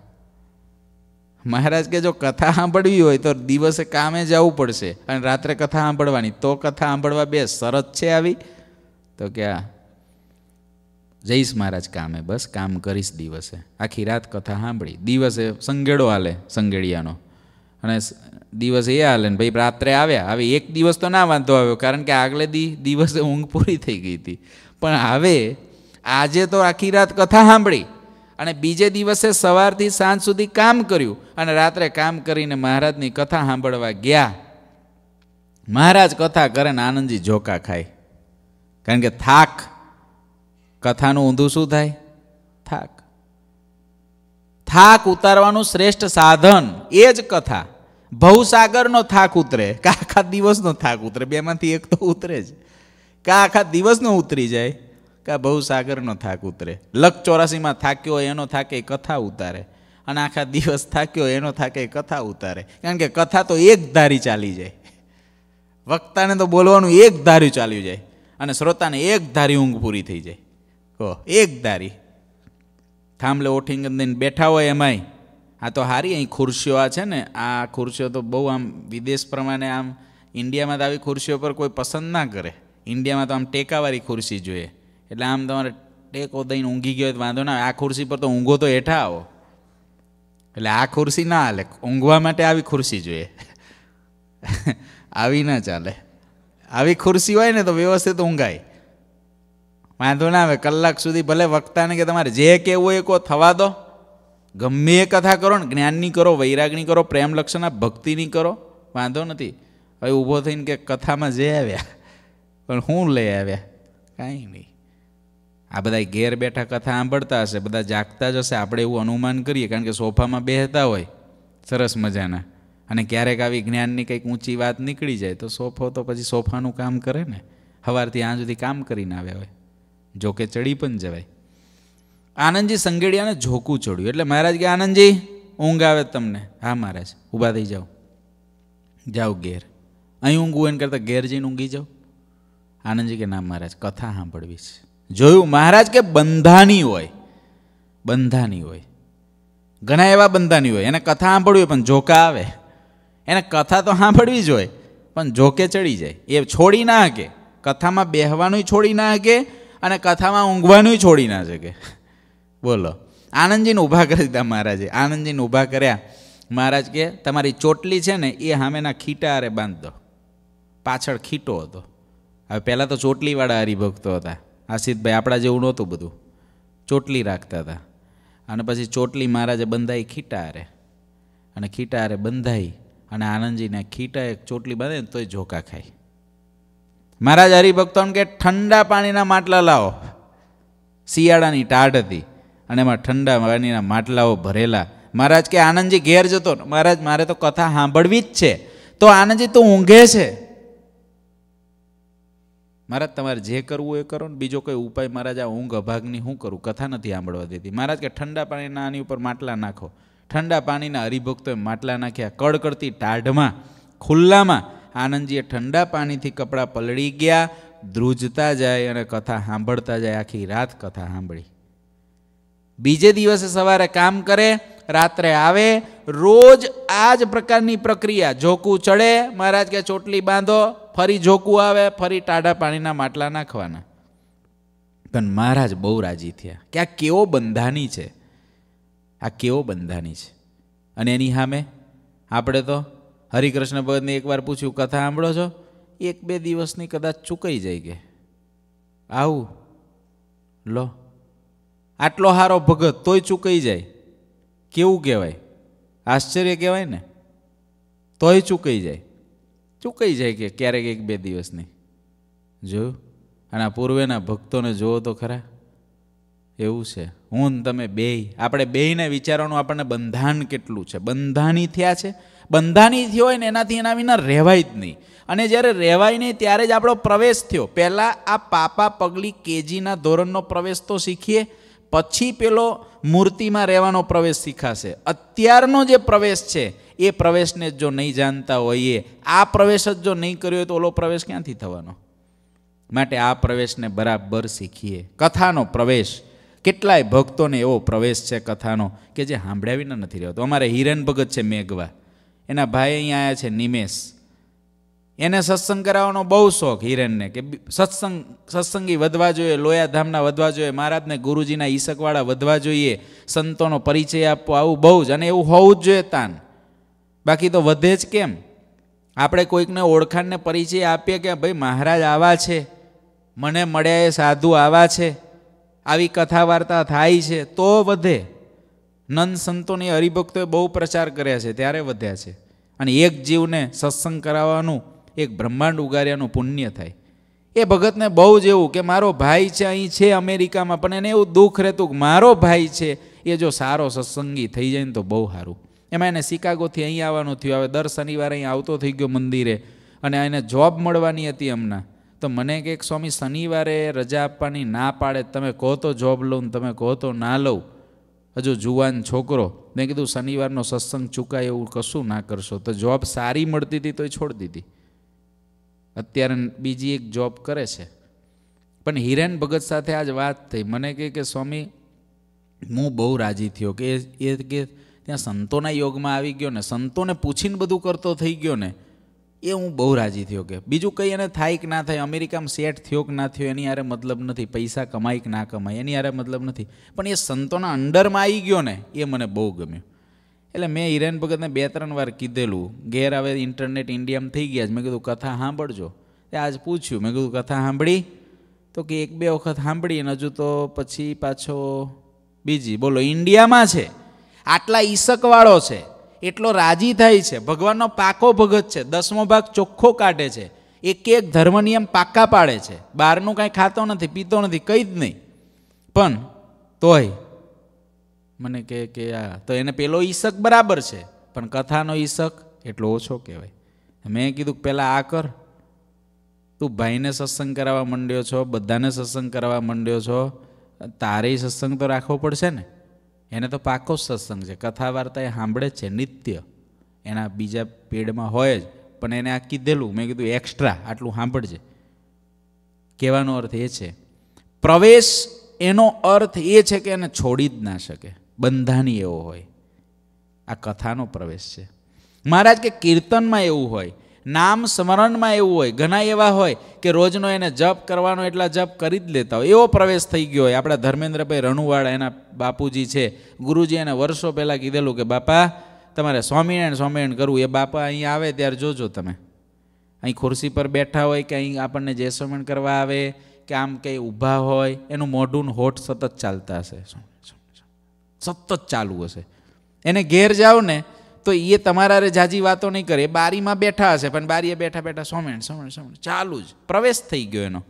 મહારાજ કે જો કથા સાંભળવી હોય તો દિવસે કામે જવું પડશે અને રાત્રે કથા સાંભળવાની તો કથા સાંભળવા બે શરત છે આવી તો કે આ જઈશ મહારાજ કામે બસ કામ કરીશ દિવસે આખી રાત કથા સાંભળી દિવસે સંગેડો હાલે સંગેડિયાનો અને દિવસ એ હાલે ને ભાઈ રાત્રે આવ્યા હવે એક દિવસ તો ના વાંધો આવ્યો કારણ કે આગલે દી દિવસે ઊંઘ પૂરી થઈ ગઈ હતી પણ હવે આજે તો આખી રાત કથા સાંભળી અને બીજે દિવસે સવારથી સાંજ સુધી કામ કર્યું અને રાત્રે કામ કરીને મહારાજની કથા સાંભળવા ગયા મહારાજ કથા કરે ને આનંદજી ઝોકા ખાય કારણ કે થાક કથાનું ઊંધું શું થાય થાક થાક ઉતારવાનું શ્રેષ્ઠ સાધન એ જ કથા ભવસાગરનો થાક ઉતરે કે આખા દિવસનો થાક ઉતરે બેમાંથી એક તો ઉતરે જ કા આખા દિવસનો ઉતરી જાય કે બહુ સાગરનો થાક ઉતરે લક ચોરાસીમાં થાક્યો એનો થાકે કથા ઉતારે અને આખા દિવસ થાક્યો એનો થાકે કથા ઉતારે કારણ કે કથા તો એક ધારી ચાલી જાય વક્તાને તો બોલવાનું એક ધાર્યું ચાલ્યું જાય અને શ્રોતાને એક ધારી ઊંઘ પૂરી થઈ જાય કહો એક ધારી થાંભલે ઓઠીને દઈને બેઠા હોય એમાંય આ તો હારી અહીં ખુરશીઓ આ છે ને આ ખુરશીઓ તો બહુ આમ વિદેશ પ્રમાણે આમ ઇન્ડિયામાં તો આવી ખુરશીઓ પર કોઈ પસંદ ના કરે ઇન્ડિયામાં તો આમ ટેકાવાળી ખુરશી જોઈએ એટલે આમ તમારે ટેકો દઈને ઊંઘી ગયો વાંધો ના આ ખુરશી પર તો ઊંઘો તો હેઠા આવો એટલે આ ખુરશી ના હાલે ઊંઘવા માટે આવી ખુરશી જોઈએ આવી ના ચાલે આવી ખુરશી હોય ને તો વ્યવસ્થિત ઊંઘાય વાંધો ના આવે કલાક સુધી ભલે વક્તાને કે તમારે જે કહેવું એ કો થવા દો ગમે એ કથા કરો ને જ્ઞાનની કરો વૈરાગની કરો પ્રેમ લક્ષણા ભક્તિની કરો વાંધો નથી હવે ઊભો થઈને કે કથામાં જે આવ્યા પણ હું લઈ આવ્યા કાંઈ નહીં આ બધા ઘેર બેઠા કથા સાંભળતા હશે બધા જાગતા જ હશે આપણે એવું અનુમાન કરીએ કારણ કે સોફામાં બેસતા હોય સરસ મજાના અને ક્યારેક આવી જ્ઞાનની કંઈક ઊંચી વાત નીકળી જાય તો સોફો તો પછી સોફાનું કામ કરે ને સવારથી આ સુધી કામ કરીને આવ્યા હોય જો ચડી પણ જવાય આનંદજી સંગેડિયાને ઝોકું ચડ્યું એટલે મહારાજ કે આનંદજી ઊંઘ આવે તમને હા મહારાજ ઊભા થઈ જાઓ જાઓ ઘેર અહીં ઊંઘું એને કરતાં ઘેર જઈને ઊંઘી જાઓ આનંદજી કે ના મહારાજ કથા સાંભળવી છે જોયું મહારાજ કે બંધાની હોય બંધાની હોય ઘણા એવા બંધાની હોય એને કથા સાંભળવી પણ જોકા આવે એને કથા તો સાંભળવી જ હોય પણ જોકે ચડી જાય એ છોડી ના શકે કથામાં બેહવાનું છોડી ના શકે અને કથામાં ઊંઘવાનું છોડી ના શકે બોલો આનંદજીને ઊભા કરી દીધા મહારાજે આનંદજીને ઊભા કર્યા મહારાજ કે તમારી ચોટલી છે ને એ સામેના ખીટા અરે બાંધ દો પાછળ ખીટો હતો હવે પહેલાં તો ચોટલીવાળા હરિભક્તો હતા આશિતભાઈ આપણા જેવું નહોતું બધું ચોટલી રાખતા હતા અને પછી ચોટલી મહારાજે બંધાઈ ખીટા ખીટારે અને ખીટા ખીટારે બંધાઈ અને આનંદજીને ખીટા એક ચોટલી બાંધે તોય ઝોકા ખાય મહારાજ હરિભક્તોને કે ઠંડા પાણીના માટલા લાવો શિયાળાની ટાઢ હતી અને એમાં ઠંડા પાણીના માટલાઓ ભરેલા મહારાજ કે આનંદજી ઘેર જતો મહારાજ મારે તો કથા સાંભળવી જ છે તો આનંદજી તું ઊંઘે છે મહારાજ તમારે જે કરવું એ કરો ને બીજો કોઈ ઉપાય મહારાજ આ ઊંઘ અભાગની શું કરું કથા નથી સાંભળવા દેતી મહારાજ કે ઠંડા પાણીના આની ઉપર માટલા નાખો ઠંડા પાણીના હરિભક્તોએ માટલા નાખ્યા કડકડતી ટાઢમાં ખુલ્લામાં આનંદજીએ ઠંડા પાણીથી કપડાં પલળી ગયા ધ્રુજતા જાય અને કથા સાંભળતા જાય આખી રાત કથા સાંભળી બીજે દિવસે સવારે કામ કરે રાત્રે આવે રોજ આ જ પ્રકારની પ્રક્રિયા જોકું ચડે મહારાજ કે ચોટલી બાંધો ફરી જોકું આવે ફરી ટાઢા પાણીના માટલા નાખવાના પણ મહારાજ બહુ રાજી થયા કે આ કેવો બંધાની છે આ કેવો બંધાની છે અને એની સામે આપણે તો હરિકૃષ્ણ ભગતને એકવાર પૂછ્યું કથા સાંભળો છો એક બે દિવસની કદાચ ચૂકાઈ જાય કે આવું લો આટલો સારો ભગત તોય ચૂકાઈ જાય કેવું કહેવાય આશ્ચર્ય કહેવાય ને તોય ચૂકાઈ જાય ચૂકાઈ જાય કે ક્યારેક એક બે દિવસની જોયું અને આ પૂર્વેના ભક્તોને જુઓ તો ખરા એવું છે હું તમે બે આપણે બેયને વિચારવાનું આપણને બંધાણ કેટલું છે બંધાની થયા છે બંધાની થયો હોય ને એનાથી એના વિના રહેવાય જ નહીં અને જ્યારે રહેવાય નહીં ત્યારે જ આપણો પ્રવેશ થયો પહેલાં આ પાપા પગલી કેજીના ધોરણનો પ્રવેશ તો શીખીએ પછી પેલો મૂર્તિમાં રહેવાનો પ્રવેશ શીખાશે અત્યારનો જે પ્રવેશ છે એ પ્રવેશને જ જો નહીં જાણતા હોઈએ આ પ્રવેશ જ જો નહીં કર્યો હોય તો ઓલો પ્રવેશ ક્યાંથી થવાનો માટે આ પ્રવેશને બરાબર શીખીએ કથાનો પ્રવેશ કેટલાય ભક્તોને એવો પ્રવેશ છે કથાનો કે જે સાંભળ્યા વિના નથી તો અમારે હિરણ ભગત છે મેઘવા એના ભાઈ અહીંયા આવ્યા છે નિમેશ એને સત્સંગ કરાવવાનો બહુ શોખ હિરણને કે સત્સંગ સત્સંગી વધવા જોઈએ લોયાધામના વધવા જોઈએ મહારાજને ગુરુજીના ઈસકવાળા વધવા જોઈએ સંતોનો પરિચય આપવો આવું બહુ જ અને એવું હોવું જ જોઈએ તાન બાકી તો વધે જ કેમ આપણે કોઈકને ઓળખાણને પરિચય આપીએ કે ભાઈ મહારાજ આવા છે મને મળ્યા એ સાધુ આવા છે આવી કથા વાર્તા થાય છે તો વધે નંદ સંતોની હરિભક્તોએ બહુ પ્રચાર કર્યા છે ત્યારે વધ્યા છે અને એક જીવને સત્સંગ કરાવવાનું એક બ્રહ્માંડ ઉગાર્યાનું પુણ્ય થાય એ ભગતને બહુ જ એવું કે મારો ભાઈ છે અહીં છે અમેરિકામાં પણ એને એવું દુઃખ રહેતું કે મારો ભાઈ છે એ જો સારો સત્સંગી થઈ જાય ને તો બહુ સારું એમાં એને શિકાગોથી અહીં આવવાનું થયું હવે દર શનિવારે અહીં આવતો થઈ ગયો મંદિરે અને એને જોબ મળવાની હતી હમણાં તો મને કે સ્વામી શનિવારે રજા આપવાની ના પાડે તમે કહો તો જોબ લઉં તમે કહો તો ના લઉં હજુ જુવાન છોકરો મેં કીધું શનિવારનો સત્સંગ ચૂકાય એવું કશું ના કરશો તો જોબ સારી મળતી હતી તો એ છોડી દીધી અત્યારે બીજી એક જોબ કરે છે પણ હિરેન ભગત સાથે આજ વાત થઈ મને કહે કે સ્વામી હું બહુ રાજી થયો કે એ કે ત્યાં સંતોના યોગમાં આવી ગયો ને સંતોને પૂછીને બધું કરતો થઈ ગયો ને એ હું બહુ રાજી થયો કે બીજું કંઈ એને થાય કે ના થાય અમેરિકામાં સેટ થયો કે ના થયો એની યારે મતલબ નથી પૈસા કમાય કે ના કમાય એની યારે મતલબ નથી પણ એ સંતોના અંડરમાં આવી ગયો ને એ મને બહુ ગમ્યું એટલે મેં હિરેન ભગતને બે ત્રણ વાર કીધેલું ઘેર હવે ઇન્ટરનેટ ઇન્ડિયામાં થઈ ગયા છે મેં કીધું કથા સાંભળજો એ આજ પૂછ્યું મેં કીધું કથા સાંભળી તો કે એક બે વખત સાંભળી અને હજુ તો પછી પાછો બીજી બોલો ઇન્ડિયામાં છે આટલા ઈસકવાળો છે એટલો રાજી થાય છે ભગવાનનો પાકો ભગત છે દસમો ભાગ ચોખ્ખો કાઢે છે એક એક ધર્મ નિયમ પાકા પાડે છે બહારનું કાંઈ ખાતો નથી પીતો નથી કંઈ જ નહીં પણ તોય મને કહે કે આ તો એને પેલો ઈસક બરાબર છે પણ કથાનો ઈસક એટલો ઓછો કહેવાય મેં કીધું પહેલાં આ કર તું ભાઈને સત્સંગ કરાવવા માંડ્યો છો બધાને સત્સંગ કરાવવા માંડ્યો છો તારે સત્સંગ તો રાખવો પડશે ને એને તો પાકો સત્સંગ છે કથા વાર્તા એ સાંભળે છે નિત્ય એના બીજા પેડમાં હોય જ પણ એને આ કીધેલું મેં કીધું એક્સ્ટ્રા આટલું સાંભળજે કહેવાનો અર્થ એ છે પ્રવેશ એનો અર્થ એ છે કે એને છોડી જ ના શકે બંધાની એવો હોય આ કથાનો પ્રવેશ છે મહારાજ કે કીર્તનમાં એવું હોય નામ સ્મરણમાં એવું હોય ઘણા એવા હોય કે રોજનો એને જપ કરવાનો એટલા જપ કરી જ લેતા હોય એવો પ્રવેશ થઈ ગયો હોય આપણા ધર્મેન્દ્રભાઈ રણુવાળા એના બાપુજી છે ગુરુજી એને વર્ષો પહેલાં કીધેલું કે બાપા તમારે સ્વામિનારાયણ સ્વામિનારાયણ કરવું એ બાપા અહીં આવે ત્યારે જોજો તમે અહીં ખુરશી પર બેઠા હોય કે અહીં આપણને જે જયસ્વામિણ કરવા આવે કે આમ કંઈ ઊભા હોય એનું મોઢું હોઠ સતત ચાલતા હશે સતત ચાલુ હશે એને ઘેર જાઓ ને તો એ તમારા જાજી વાતો નહીં કરે બારીમાં બેઠા હશે પણ બારીએ બેઠા બેઠા સોમેણ સોમેણ સોમેણ ચાલુ જ પ્રવેશ થઈ ગયો એનો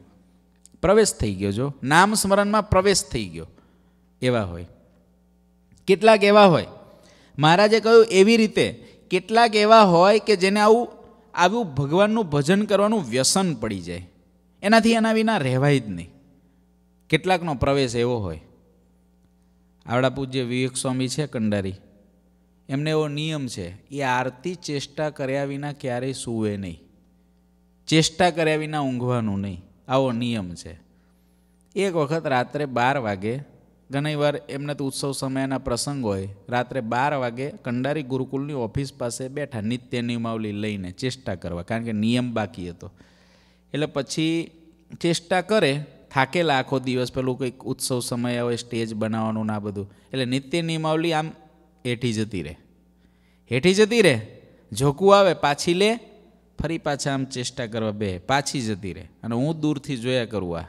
પ્રવેશ થઈ ગયો જો નામ સ્મરણમાં પ્રવેશ થઈ ગયો એવા હોય કેટલાક એવા હોય મહારાજે કહ્યું એવી રીતે કેટલાક એવા હોય કે જેને આવું આવું ભગવાનનું ભજન કરવાનું વ્યસન પડી જાય એનાથી એના વિના રહેવાય જ નહીં કેટલાકનો પ્રવેશ એવો હોય આવડા પૂજ્ય વિવેક સ્વામી છે કંડારી એમને એવો નિયમ છે એ આરતી ચેષ્ટા કર્યા વિના ક્યારેય સૂવે નહીં ચેષ્ટા કર્યા વિના ઊંઘવાનું નહીં આવો નિયમ છે એક વખત રાત્રે બાર વાગે ઘણી વાર એમને તો ઉત્સવ સમયના પ્રસંગ હોય રાત્રે બાર વાગે કંડારી ગુરુકુલની ઓફિસ પાસે બેઠા નિત્ય નિયમાવલી લઈને ચેષ્ટા કરવા કારણ કે નિયમ બાકી હતો એટલે પછી ચેષ્ટા કરે થાકેલા આખો દિવસ પેલું કંઈક ઉત્સવ સમય હોય સ્ટેજ બનાવવાનું ના બધું એટલે નિત્ય નિયમાવલી આમ હેઠી જતી રહે હેઠી જતી રહે ઝોકું આવે પાછી લે ફરી પાછા આમ ચેષ્ટા કરવા બે પાછી જતી રહે અને હું દૂરથી જોયા કરું આ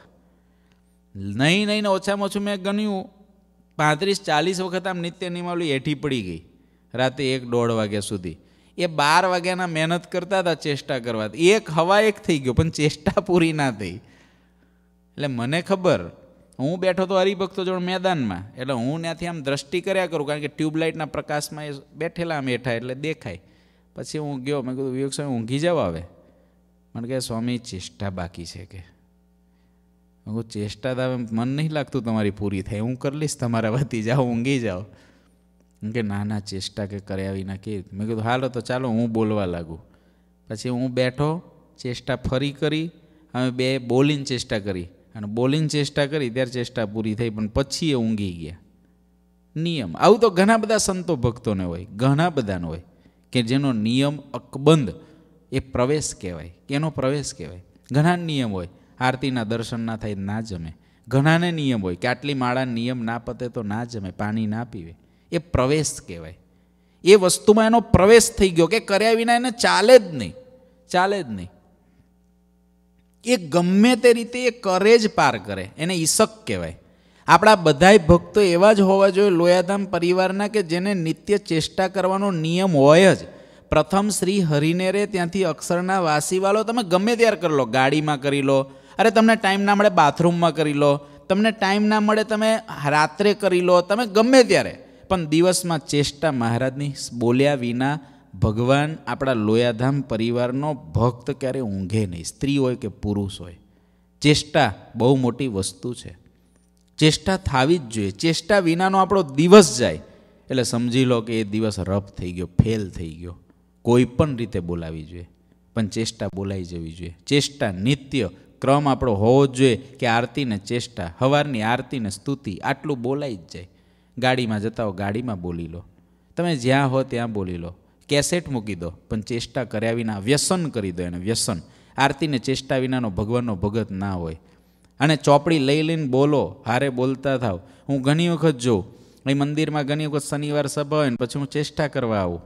નહીં નહીં ઓછામાં ઓછું મેં ગણ્યું પાંત્રીસ ચાલીસ વખત આમ નિત્ય નિમાવલી હેઠી પડી ગઈ રાતે એક દોઢ વાગ્યા સુધી એ બાર વાગ્યાના મહેનત કરતા હતા ચેષ્ટા કરવા એક હવા એક થઈ ગયો પણ ચેષ્ટા પૂરી ના થઈ એટલે મને ખબર હું બેઠો તો હરિભક્તો જોડ મેદાનમાં એટલે હું ત્યાંથી આમ દ્રષ્ટિ કર્યા કરું કારણ કે ટ્યુબલાઇટના પ્રકાશમાં એ બેઠેલા આમ હેઠા એટલે દેખાય પછી હું ગયો મેં કીધું વિવેક સ્વામી ઊંઘી જાવ આવે મને કહે સ્વામી ચેષ્ટા બાકી છે કે હું ચેષ્ટા તો મન નહીં લાગતું તમારી પૂરી થાય હું કરી લઈશ તમારા વતી જાઓ ઊંઘી જાઓ કે ના ના ચેષ્ટા કે કર્યા વિના કે મેં કીધું હાલો તો ચાલો હું બોલવા લાગું પછી હું બેઠો ચેષ્ટા ફરી કરી અમે બે બોલીને ચેષ્ટા કરી અને બોલિંગ ચેષ્ટા કરી ત્યારે ચેષ્ટા પૂરી થઈ પણ પછી એ ઊંઘી ગયા નિયમ આવું તો ઘણા બધા સંતો ભક્તોને હોય ઘણા બધાને હોય કે જેનો નિયમ અકબંધ એ પ્રવેશ કહેવાય કે એનો પ્રવેશ કહેવાય ઘણા નિયમ હોય આરતીના દર્શન ના થાય ના જમે ઘણાને નિયમ હોય કે આટલી માળા નિયમ ના પતે તો ના જમે પાણી ના પીવે એ પ્રવેશ કહેવાય એ વસ્તુમાં એનો પ્રવેશ થઈ ગયો કે કર્યા વિના એને ચાલે જ નહીં ચાલે જ નહીં એ ગમે તે રીતે એ કરે જ પાર કરે એને ઈશક કહેવાય આપણા બધાય ભક્તો એવા જ હોવા જોઈએ લોયાધામ પરિવારના કે જેને નિત્ય ચેષ્ટા કરવાનો નિયમ હોય જ પ્રથમ શ્રી હરિને રે ત્યાંથી અક્ષરના વાસીવાલો તમે ગમે ત્યારે કરી લો ગાડીમાં કરી લો અરે તમને ટાઈમ ના મળે બાથરૂમમાં કરી લો તમને ટાઈમ ના મળે તમે રાત્રે કરી લો તમે ગમે ત્યારે પણ દિવસમાં ચેષ્ટા મહારાજની બોલ્યા વિના ભગવાન આપણા લોયાધામ પરિવારનો ભક્ત ક્યારે ઊંઘે નહીં સ્ત્રી હોય કે પુરુષ હોય ચેષ્ટા બહુ મોટી વસ્તુ છે ચેષ્ટા થવી જ જોઈએ ચેષ્ટા વિનાનો આપણો દિવસ જાય એટલે સમજી લો કે એ દિવસ રફ થઈ ગયો ફેલ થઈ ગયો કોઈ પણ રીતે બોલાવી જોઈએ પણ ચેષ્ટા બોલાવી જવી જોઈએ ચેષ્ટા નિત્ય ક્રમ આપણો હોવો જ જોઈએ કે આરતીને ચેષ્ટા હવારની આરતીને સ્તુતિ આટલું બોલાઈ જ જાય ગાડીમાં જતા હો ગાડીમાં બોલી લો તમે જ્યાં હો ત્યાં બોલી લો કેસેટ મૂકી દો પણ ચેષ્ટા કર્યા વિના વ્યસન કરી દો એને વ્યસન આરતીને ચેષ્ટા વિનાનો ભગવાનનો ભગત ના હોય અને ચોપડી લઈ લઈને બોલો હારે બોલતા થાવ હું ઘણી વખત જોઉં અહીં મંદિરમાં ઘણી વખત શનિવાર સભા હોય ને પછી હું ચેષ્ટા કરવા આવું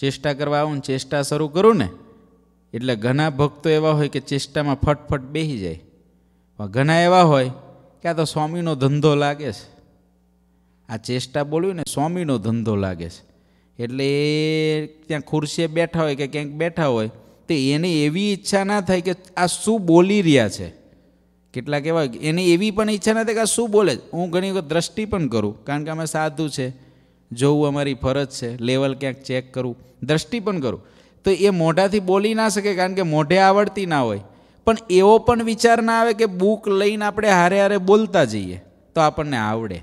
ચેષ્ટા કરવા આવું ને ચેષ્ટા શરૂ કરું ને એટલે ઘણા ભક્તો એવા હોય કે ચેષ્ટામાં ફટફટ બેસી જાય પણ ઘણા એવા હોય કે આ તો સ્વામીનો ધંધો લાગે છે આ ચેષ્ટા બોલ્યું ને સ્વામીનો ધંધો લાગે છે એટલે ત્યાં ખુરશીએ બેઠા હોય કે ક્યાંક બેઠા હોય તો એને એવી ઈચ્છા ના થાય કે આ શું બોલી રહ્યા છે કેટલાક એવા એને એવી પણ ઈચ્છા ના થાય કે આ શું બોલે હું ઘણી વખત દ્રષ્ટિ પણ કરું કારણ કે અમે સાધુ છે જોવું અમારી ફરજ છે લેવલ ક્યાંક ચેક કરવું દ્રષ્ટિ પણ કરું તો એ મોઢાથી બોલી ના શકે કારણ કે મોઢે આવડતી ના હોય પણ એવો પણ વિચાર ના આવે કે બુક લઈને આપણે હારે હારે બોલતા જઈએ તો આપણને આવડે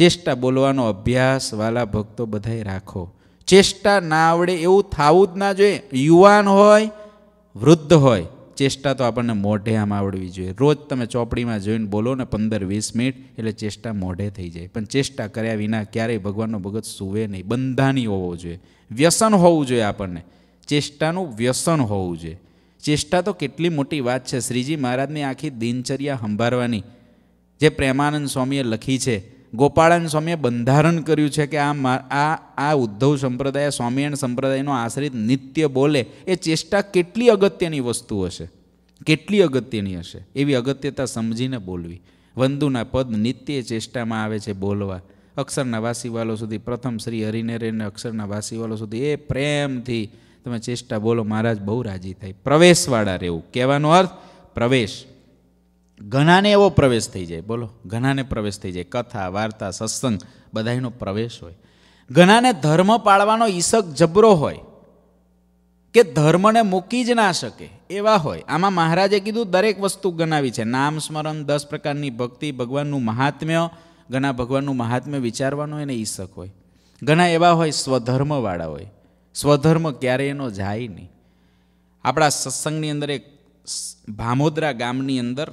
ચેષ્ટા બોલવાનો અભ્યાસ વાલા ભક્તો બધાએ રાખો ચેષ્ટા ના આવડે એવું થવું જ ના જોઈએ યુવાન હોય વૃદ્ધ હોય ચેષ્ટા તો આપણને મોઢે આમ આવડવી જોઈએ રોજ તમે ચોપડીમાં જોઈને બોલો ને પંદર વીસ મિનિટ એટલે ચેષ્ટા મોઢે થઈ જાય પણ ચેષ્ટા કર્યા વિના ક્યારેય ભગવાનનો ભગત સૂવે નહીં બંધાની હોવો જોઈએ વ્યસન હોવું જોઈએ આપણને ચેષ્ટાનું વ્યસન હોવું જોઈએ ચેષ્ટા તો કેટલી મોટી વાત છે શ્રીજી મહારાજની આખી દિનચર્યા સંભાળવાની જે પ્રેમાનંદ સ્વામીએ લખી છે ગોપાળાન સ્વામીએ બંધારણ કર્યું છે કે આ આ આ ઉદ્ધવ સંપ્રદાય સ્વામિયણ સંપ્રદાયનો આશ્રિત નિત્ય બોલે એ ચેષ્ટા કેટલી અગત્યની વસ્તુ હશે કેટલી અગત્યની હશે એવી અગત્યતા સમજીને બોલવી વંદુના પદ નિત્ય ચેષ્ટામાં આવે છે બોલવા અક્ષરના વાસીવાલો સુધી પ્રથમ શ્રી હરિને રહીને અક્ષરના વાસીવાલો સુધી એ પ્રેમથી તમે ચેષ્ટા બોલો મહારાજ બહુ રાજી થાય પ્રવેશવાળા રહેવું કહેવાનો અર્થ પ્રવેશ ઘણાને એવો પ્રવેશ થઈ જાય બોલો ઘણાને પ્રવેશ થઈ જાય કથા વાર્તા સત્સંગ બધા પ્રવેશ હોય ઘણાને ધર્મ પાળવાનો ઈસક જબરો હોય કે ધર્મને મૂકી જ ના શકે એવા હોય આમાં મહારાજે કીધું દરેક વસ્તુ ગણાવી છે નામ સ્મરણ દસ પ્રકારની ભક્તિ ભગવાનનું મહાત્મ્ય ઘણા ભગવાનનું મહાત્મ્ય વિચારવાનો એને ઈસક હોય ઘણા એવા હોય સ્વધર્મવાળા હોય સ્વધર્મ ક્યારેય એનો જાય નહીં આપણા સત્સંગની અંદર એક ભામોદરા ગામની અંદર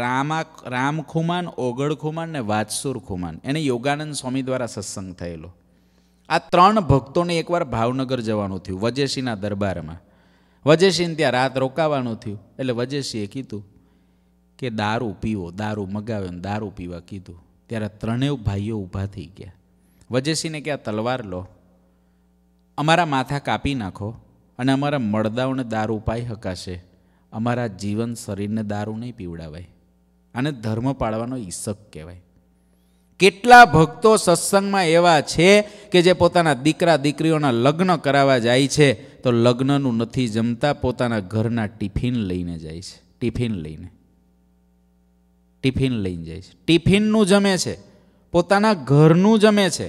રામા રામખુમાન ઓગળખુમાન ને વાતસુર ખુમાન એને યોગાનંદ સ્વામી દ્વારા સત્સંગ થયેલો આ ત્રણ ભક્તોને એકવાર ભાવનગર જવાનું થયું વજેશીના દરબારમાં વજેશીને ત્યાં રાત રોકાવાનું થયું એટલે વજેશીએ કીધું કે દારૂ પીવો દારૂ મગાવ્યો ને દારૂ પીવા કીધું ત્યારે ત્રણેય ભાઈઓ ઊભા થઈ ગયા વજેશીને કે આ તલવાર લો અમારા માથા કાપી નાખો અને અમારા મળદાઓને દારૂ પાઈ હકાશે અમારા જીવન શરીરને દારૂ નહીં પીવડાવાય આને ધર્મ પાળવાનો ઈસક કહેવાય કેટલા ભક્તો સત્સંગમાં એવા છે કે જે પોતાના દીકરા દીકરીઓના લગ્ન કરાવવા જાય છે તો લગ્નનું નથી જમતા પોતાના ઘરના ટિફિન લઈને જાય છે ટિફિન લઈને ટિફિન લઈને જાય છે ટિફિનનું જમે છે પોતાના ઘરનું જમે છે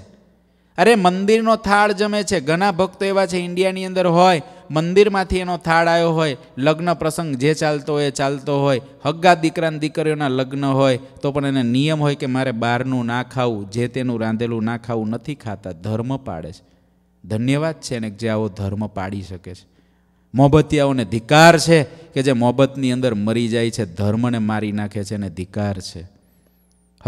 અરે મંદિરનો થાળ જમે છે ઘણા ભક્તો એવા છે ઇન્ડિયાની અંદર હોય મંદિરમાંથી એનો થાળ આવ્યો હોય લગ્ન પ્રસંગ જે ચાલતો હોય એ ચાલતો હોય હગ્ગા દીકરાના દીકરીઓના લગ્ન હોય તો પણ એને નિયમ હોય કે મારે બહારનું ના ખાવું જે તેનું રાંધેલું ના ખાવું નથી ખાતા ધર્મ પાડે છે ધન્યવાદ છે એને જે આવો ધર્મ પાડી શકે છે મોબતિયાઓને ધિકાર છે કે જે મોબતની અંદર મરી જાય છે ધર્મને મારી નાખે છે એને ધિકાર છે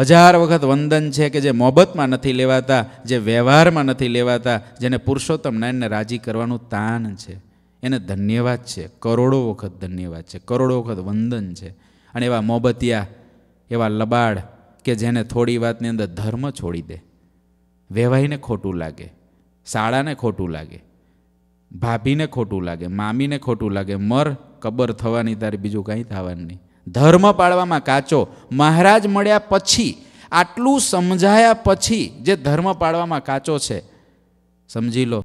હજાર વખત વંદન છે કે જે મોબતમાં નથી લેવાતા જે વ્યવહારમાં નથી લેવાતા જેને પુરુષોત્તમ નાયણને રાજી કરવાનું તાન છે એને ધન્યવાદ છે કરોડો વખત ધન્યવાદ છે કરોડો વખત વંદન છે અને એવા મોબતિયા એવા લબાડ કે જેને થોડી વાતની અંદર ધર્મ છોડી દે વેવાઈને ખોટું લાગે શાળાને ખોટું લાગે ભાભીને ખોટું લાગે મામીને ખોટું લાગે મર કબર થવાની તારે બીજું કાંઈ થવાનું નહીં ધર્મ પાળવામાં કાચો મહારાજ મળ્યા પછી આટલું સમજાયા પછી જે ધર્મ પાળવામાં કાચો છે સમજી લો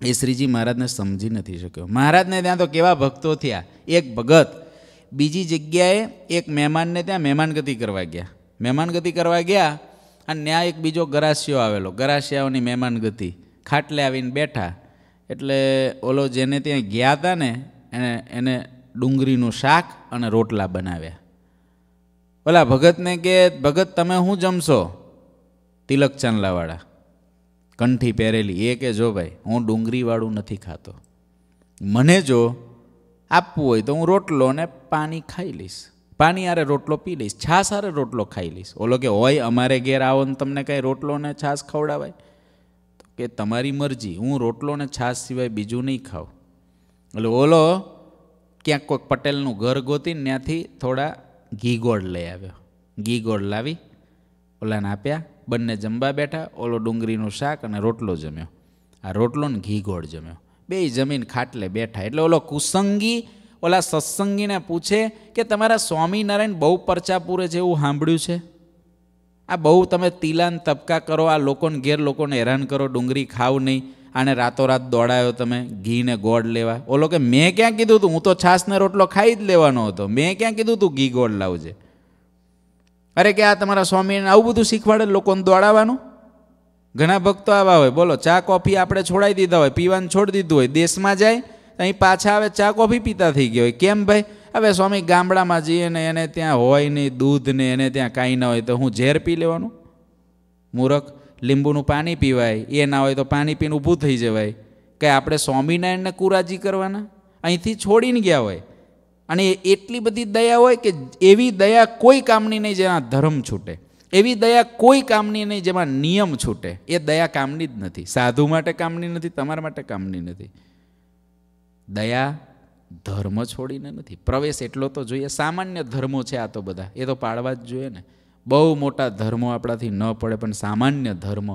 એ શ્રીજી મહારાજને સમજી નથી શક્યો મહારાજને ત્યાં તો કેવા ભક્તો થયા એક ભગત બીજી જગ્યાએ એક મહેમાનને ત્યાં મહેમાનગતિ કરવા ગયા મહેમાનગતિ કરવા ગયા અને ત્યાં એક બીજો ગરાસિયો આવેલો ગરાસિયાઓની મહેમાનગતિ ખાટલે આવીને બેઠા એટલે ઓલો જેને ત્યાં ગયા હતા ને એને એને ડુંગળીનું શાક અને રોટલા બનાવ્યા ઓલા ભગતને કે ભગત તમે શું જમશો તિલક ચાંદલાવાળા કંઠી પહેરેલી એ કે જો ભાઈ હું ડુંગળીવાળું નથી ખાતો મને જો આપવું હોય તો હું રોટલો ને પાણી ખાઈ લઈશ પાણી આરે રોટલો પી લઈશ છાશ આરે રોટલો ખાઈ લઈશ ઓલો કે હોય અમારે ઘેર આવો ને તમને કાંઈ રોટલો ને છાશ ખવડાવાય કે તમારી મરજી હું રોટલો ને છાશ સિવાય બીજું નહીં ખાઉં એટલે ઓલો ક્યાંક કોઈક પટેલનું ઘર ગોતી ને ત્યાંથી થોડા ઘી ગોળ લઈ આવ્યો ઘી ગોળ લાવી ઓલાને આપ્યા બંને જમવા બેઠા ઓલો ડુંગળીનું શાક અને રોટલો જમ્યો આ રોટલો ને ઘી ગોળ જમ્યો બે જમીન ખાટલે બેઠા એટલે ઓલો કુસંગી ઓલા સત્સંગીને પૂછે કે તમારા સ્વામિનારાયણ બહુ પરચા પૂરે છે એવું સાંભળ્યું છે આ બહુ તમે તિલાન તબકા કરો આ લોકોને ઘેર લોકોને હેરાન કરો ડુંગળી ખાવ નહીં આને રાતોરાત દોડાયો તમે ઘીને ગોળ લેવા ઓલો કે મેં ક્યાં કીધું હતું હું તો છાસને રોટલો ખાઈ જ લેવાનો હતો મેં ક્યાં કીધું તું ઘી ગોળ લાવજે અરે કે આ તમારા સ્વામીને આવું બધું શીખવાડે લોકોને દોડાવવાનું ઘણા ભક્તો આવા હોય બોલો ચા કોફી આપણે છોડાવી દીધા હોય પીવાનું છોડી દીધું હોય દેશમાં જાય અહીં પાછા આવે ચા કોફી પીતા થઈ ગયો હોય કેમ ભાઈ હવે સ્વામી ગામડામાં જઈએ ને એને ત્યાં હોય નહીં દૂધ ને એને ત્યાં કાંઈ ના હોય તો હું ઝેર પી લેવાનું મૂરખ લીંબુનું પાણી પીવાય એ ના હોય તો પાણી પીને ઊભું થઈ જવાય કે આપણે સ્વામિનારાયણને કુરાજી કરવાના અહીંથી છોડીને ગયા હોય અને એટલી બધી દયા હોય કે એવી દયા કોઈ કામની નહીં જેમાં ધર્મ છૂટે એવી દયા કોઈ કામની નહીં જેમાં નિયમ છૂટે એ દયા કામની જ નથી સાધુ માટે કામની નથી તમારા માટે કામની નથી દયા ધર્મ છોડીને નથી પ્રવેશ એટલો તો જોઈએ સામાન્ય ધર્મો છે આ તો બધા એ તો પાળવા જ જોઈએ ને બહુ મોટા ધર્મો આપણાથી ન પડે પણ સામાન્ય ધર્મ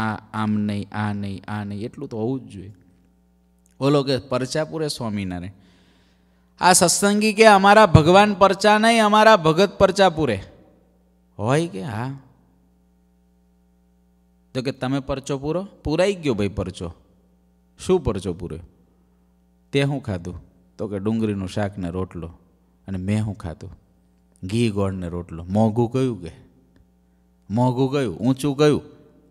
આ આમ નહીં આ નહીં આ નહીં એટલું તો હોવું જ જોઈએ ઓલો કે પરચાપુરે સ્વામિનારાયણ આ સત્સંગી કે અમારા ભગવાન પરચા નહીં અમારા ભગત પરચા પૂરે હોય કે હા તો કે તમે પરચો પૂરો પૂરાઈ ગયો ભાઈ પરચો શું પરચો પૂરો તે હું ખાધું તો કે ડુંગળીનું શાક ને રોટલો અને મેં હું ખાધું ઘી ગોળ ને રોટલો મોંઘું કયું કે મોંઘું ગયું ઊંચું કયું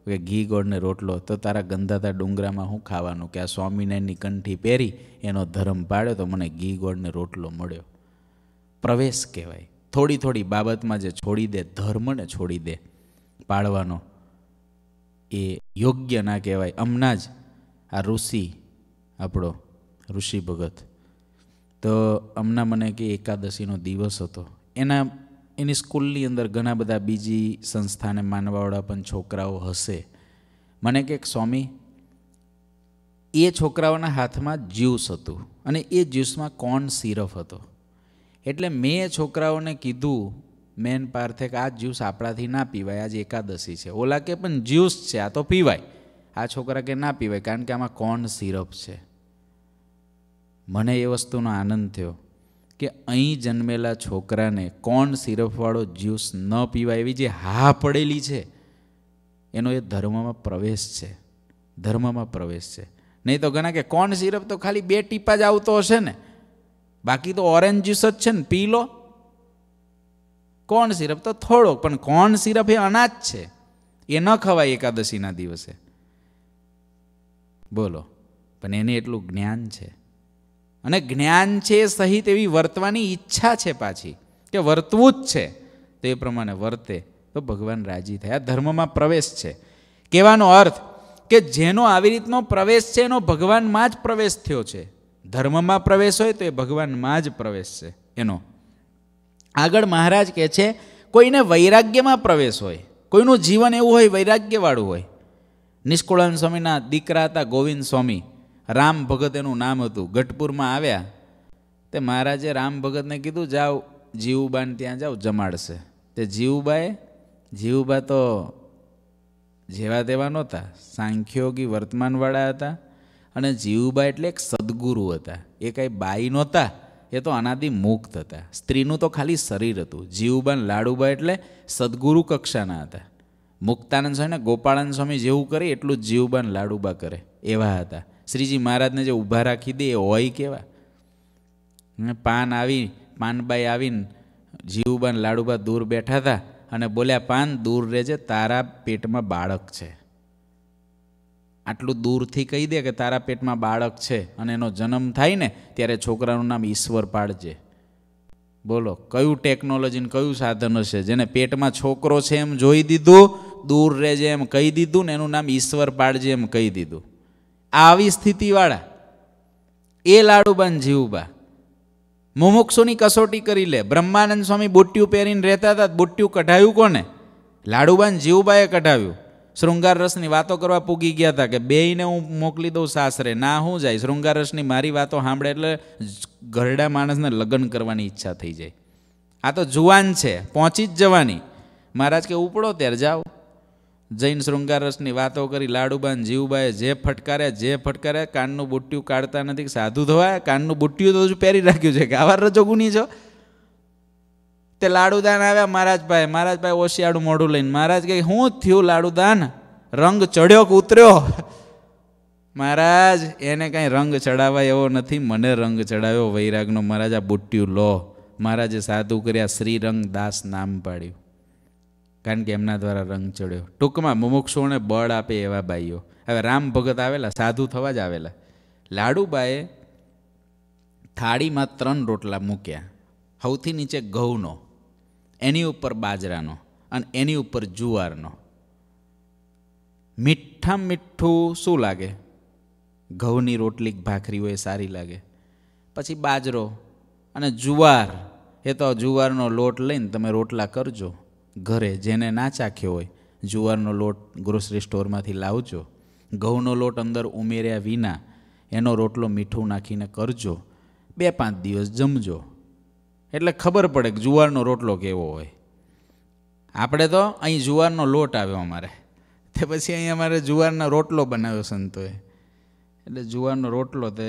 કે ઘી ગોળને રોટલો તો તારા ગંધાતા ડુંગરામાં હું ખાવાનું કે આ સ્વામિનારાયણની કંઠી પહેરી એનો ધર્મ પાડ્યો તો મને ઘી ગોળને રોટલો મળ્યો પ્રવેશ કહેવાય થોડી થોડી બાબતમાં જે છોડી દે ધર્મને છોડી દે પાળવાનો એ યોગ્ય ના કહેવાય હમણાં જ આ ઋષિ આપણો ઋષિ ભગત તો હમણાં મને કે એકાદશીનો દિવસ હતો એના એની સ્કૂલની અંદર ઘણા બધા બીજી સંસ્થાને માનવાવાળા પણ છોકરાઓ હશે મને કે સ્વામી એ છોકરાઓના હાથમાં જ્યુસ હતું અને એ જ્યુસમાં કોર્ન સિરપ હતો એટલે મેં એ છોકરાઓને કીધું મેન પાર્થે કે આ જ્યુસ આપણાથી ના પીવાય આજ એકાદશી છે ઓલા કે પણ જ્યુસ છે આ તો પીવાય આ છોકરા કે ના પીવાય કારણ કે આમાં કોર્ન સિરપ છે મને એ વસ્તુનો આનંદ થયો કે અહીં જન્મેલા છોકરાને કોણ સિરપવાળો જ્યુસ ન પીવા એવી જે હા પડેલી છે એનો એ ધર્મમાં પ્રવેશ છે ધર્મમાં પ્રવેશ છે નહીં તો ઘણા કે કોણ સિરપ તો ખાલી બે ટીપા જ આવતો હશે ને બાકી તો ઓરેન્જ જ્યુસ જ છે ને પી લો કોણ સિરપ તો થોડોક પણ કોણ સિરપ એ અનાજ છે એ ન ખવાય એકાદશીના દિવસે બોલો પણ એને એટલું જ્ઞાન છે અને જ્ઞાન છે એ સહિત એવી વર્તવાની ઈચ્છા છે પાછી કે વર્તવું જ છે તો એ પ્રમાણે વર્તે તો ભગવાન રાજી થયા ધર્મમાં પ્રવેશ છે કહેવાનો અર્થ કે જેનો આવી રીતનો પ્રવેશ છે એનો ભગવાનમાં જ પ્રવેશ થયો છે ધર્મમાં પ્રવેશ હોય તો એ ભગવાનમાં જ પ્રવેશ છે એનો આગળ મહારાજ કહે છે કોઈને વૈરાગ્યમાં પ્રવેશ હોય કોઈનું જીવન એવું હોય વૈરાગ્યવાળું હોય નિષ્કુળાન સ્વામીના દીકરા હતા ગોવિંદ સ્વામી રામ ભગત એનું નામ હતું ગઢપુરમાં આવ્યા તે મહારાજે રામ ભગતને કીધું જાઓ જીવુબાને ત્યાં જાઓ જમાડશે તે જીવુબાએ જીવુબા તો જેવા તેવા નહોતા સાંખ્યોગી વર્તમાનવાળા હતા અને જીવુબા એટલે એક સદગુરુ હતા એ કાંઈ બાઈ નહોતા એ તો અનાદિ મુક્ત હતા સ્ત્રીનું તો ખાલી શરીર હતું જીવુબા લાડુબા એટલે સદગુરુ કક્ષાના હતા મુક્તાનંદ સ્વામીને ગોપાળાનંદ સ્વામી જેવું કરે એટલું જ જીવુબાન લાડુબા કરે એવા હતા શ્રીજી મહારાજને જે ઊભા રાખી દે એ હોય કેવા પાન આવી પાનબાઈ આવીને જીવબાન લાડુબા દૂર બેઠા હતા અને બોલ્યા પાન દૂર રહેજે તારા પેટમાં બાળક છે આટલું દૂરથી કહી દે કે તારા પેટમાં બાળક છે અને એનો જન્મ થાય ને ત્યારે છોકરાનું નામ ઈશ્વર પાડજે બોલો કયું ટેકનોલોજી કયું સાધન હશે જેને પેટમાં છોકરો છે એમ જોઈ દીધું દૂર રહેજે એમ કહી દીધું ને એનું નામ ઈશ્વર પાડજે એમ કહી દીધું આવી સ્થિતિવાળા એ લાડુબાન જીવબા મુમુક્ષુની કસોટી કરી લે બ્રહ્માનંદ સ્વામી બોટ્યું પહેરીને રહેતા હતા બોટ્યું કઢાવ્યું કોને લાડુબાન જીવબાએ કઢાવ્યું શૃંગાર રસની વાતો કરવા પૂગી ગયા હતા કે બેયને હું મોકલી દઉં સાસરે ના હું જાય શૃંગાર રસની મારી વાતો સાંભળે એટલે ઘરડા માણસને લગ્ન કરવાની ઈચ્છા થઈ જાય આ તો જુવાન છે પહોંચી જ જવાની મહારાજ કે ઉપડો ત્યારે જાઓ જૈન શૃંગારસની વાતો કરી લાડુબાન જીવબાએ જે ફટકાર્યા જે ફટકાર્યા કાનનું બુટ્ટિયું કાઢતા નથી સાધુ ધોવાય કાનનું બુટ્ટિયું તો હજુ પહેરી રાખ્યું છે કે આવા રજો ગુની છો તે લાડુદાન આવ્યા મહારાજભાઈ મહારાજભાઈ ઓશિયાળું મોઢું લઈને મહારાજ કે હું થયું લાડુદાન રંગ ચડ્યો કે ઉતર્યો મહારાજ એને કાંઈ રંગ ચડાવવા એવો નથી મને રંગ ચડાવ્યો વૈરાગનો મહારાજ આ બુટ્ટિયું લો મહારાજે સાધુ કર્યા શ્રીરંગ દાસ નામ પાડ્યું કારણ કે એમના દ્વારા રંગ ચડ્યો ટૂંકમાં મુમુક્ષોને બળ આપે એવા બાઈઓ હવે રામ ભગત આવેલા સાધુ થવા જ આવેલા લાડુબાએ થાળીમાં ત્રણ રોટલા મૂક્યા સૌથી નીચે ઘઉંનો એની ઉપર બાજરાનો અને એની ઉપર જુવારનો મીઠા મીઠું શું લાગે ઘઉંની રોટલી ભાખરી હોય સારી લાગે પછી બાજરો અને જુવાર એ તો જુવારનો લોટ લઈને તમે રોટલા કરજો ઘરે જેને ના ચાખ્યો હોય જુવારનો લોટ ગ્રોસરી સ્ટોરમાંથી લાવજો ઘઉંનો લોટ અંદર ઉમેર્યા વિના એનો રોટલો મીઠું નાખીને કરજો બે પાંચ દિવસ જમજો એટલે ખબર પડે કે જુવારનો રોટલો કેવો હોય આપણે તો અહીં જુવારનો લોટ આવ્યો અમારે તે પછી અહીં અમારે જુવારનો રોટલો બનાવ્યો સંતોએ એટલે જુવારનો રોટલો તે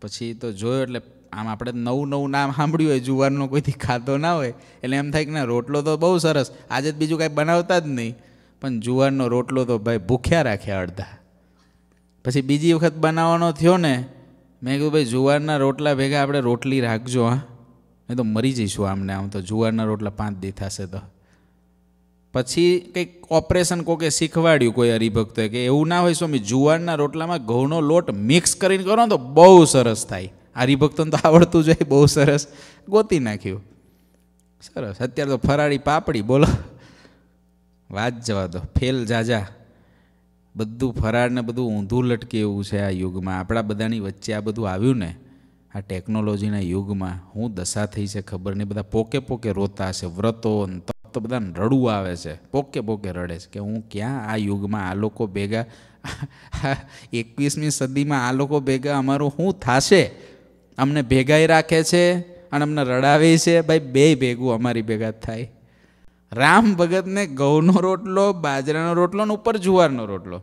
પછી તો જોયો એટલે આમ આપણે નવું નવું નામ સાંભળ્યું હોય જુવારનો કોઈથી ખાતો ના હોય એટલે એમ થાય કે ના રોટલો તો બહુ સરસ આજે બીજું કાંઈ બનાવતા જ નહીં પણ જુવારનો રોટલો તો ભાઈ ભૂખ્યા રાખ્યા અડધા પછી બીજી વખત બનાવવાનો થયો ને મેં કીધું ભાઈ જુવારના રોટલા ભેગા આપણે રોટલી રાખજો હા મેં તો મરી જઈશું આમને આમ તો જુવારના રોટલા પાંચ દી થશે તો પછી કંઈક ઓપરેશન કોકે શીખવાડ્યું કોઈ હરિભક્તોએ કે એવું ના હોય સ્વામી જુવારના રોટલામાં ઘઉંનો લોટ મિક્સ કરીને કરો તો બહુ સરસ થાય હરિભક્તોને તો આવડતું જ બહુ સરસ ગોતી નાખ્યું સરસ અત્યારે તો ફરાળી પાપડી બોલો વાત જવા દો ફેલ જાજા બધું ફરાળને બધું ઊંધું લટકે એવું છે આ યુગમાં આપણા બધાની વચ્ચે આ બધું આવ્યું ને આ ટેકનોલોજીના યુગમાં હું દશા થઈ છે ખબર નહીં બધા પોકે પોકે રોતા છે વ્રતો તો બધાને રડવું આવે છે પોકે પોકે રડે છે કે હું ક્યાં આ યુગમાં આ લોકો ભેગા એકવીસમી સદીમાં આ લોકો ભેગા અમારું શું થાશે અમને ભેગાઈ રાખે છે અને અમને રડાવે છે ભાઈ બે ભેગું અમારી ભેગા થાય રામ ભગતને ઘઉંનો રોટલો બાજરાનો રોટલો ને ઉપર જુવારનો રોટલો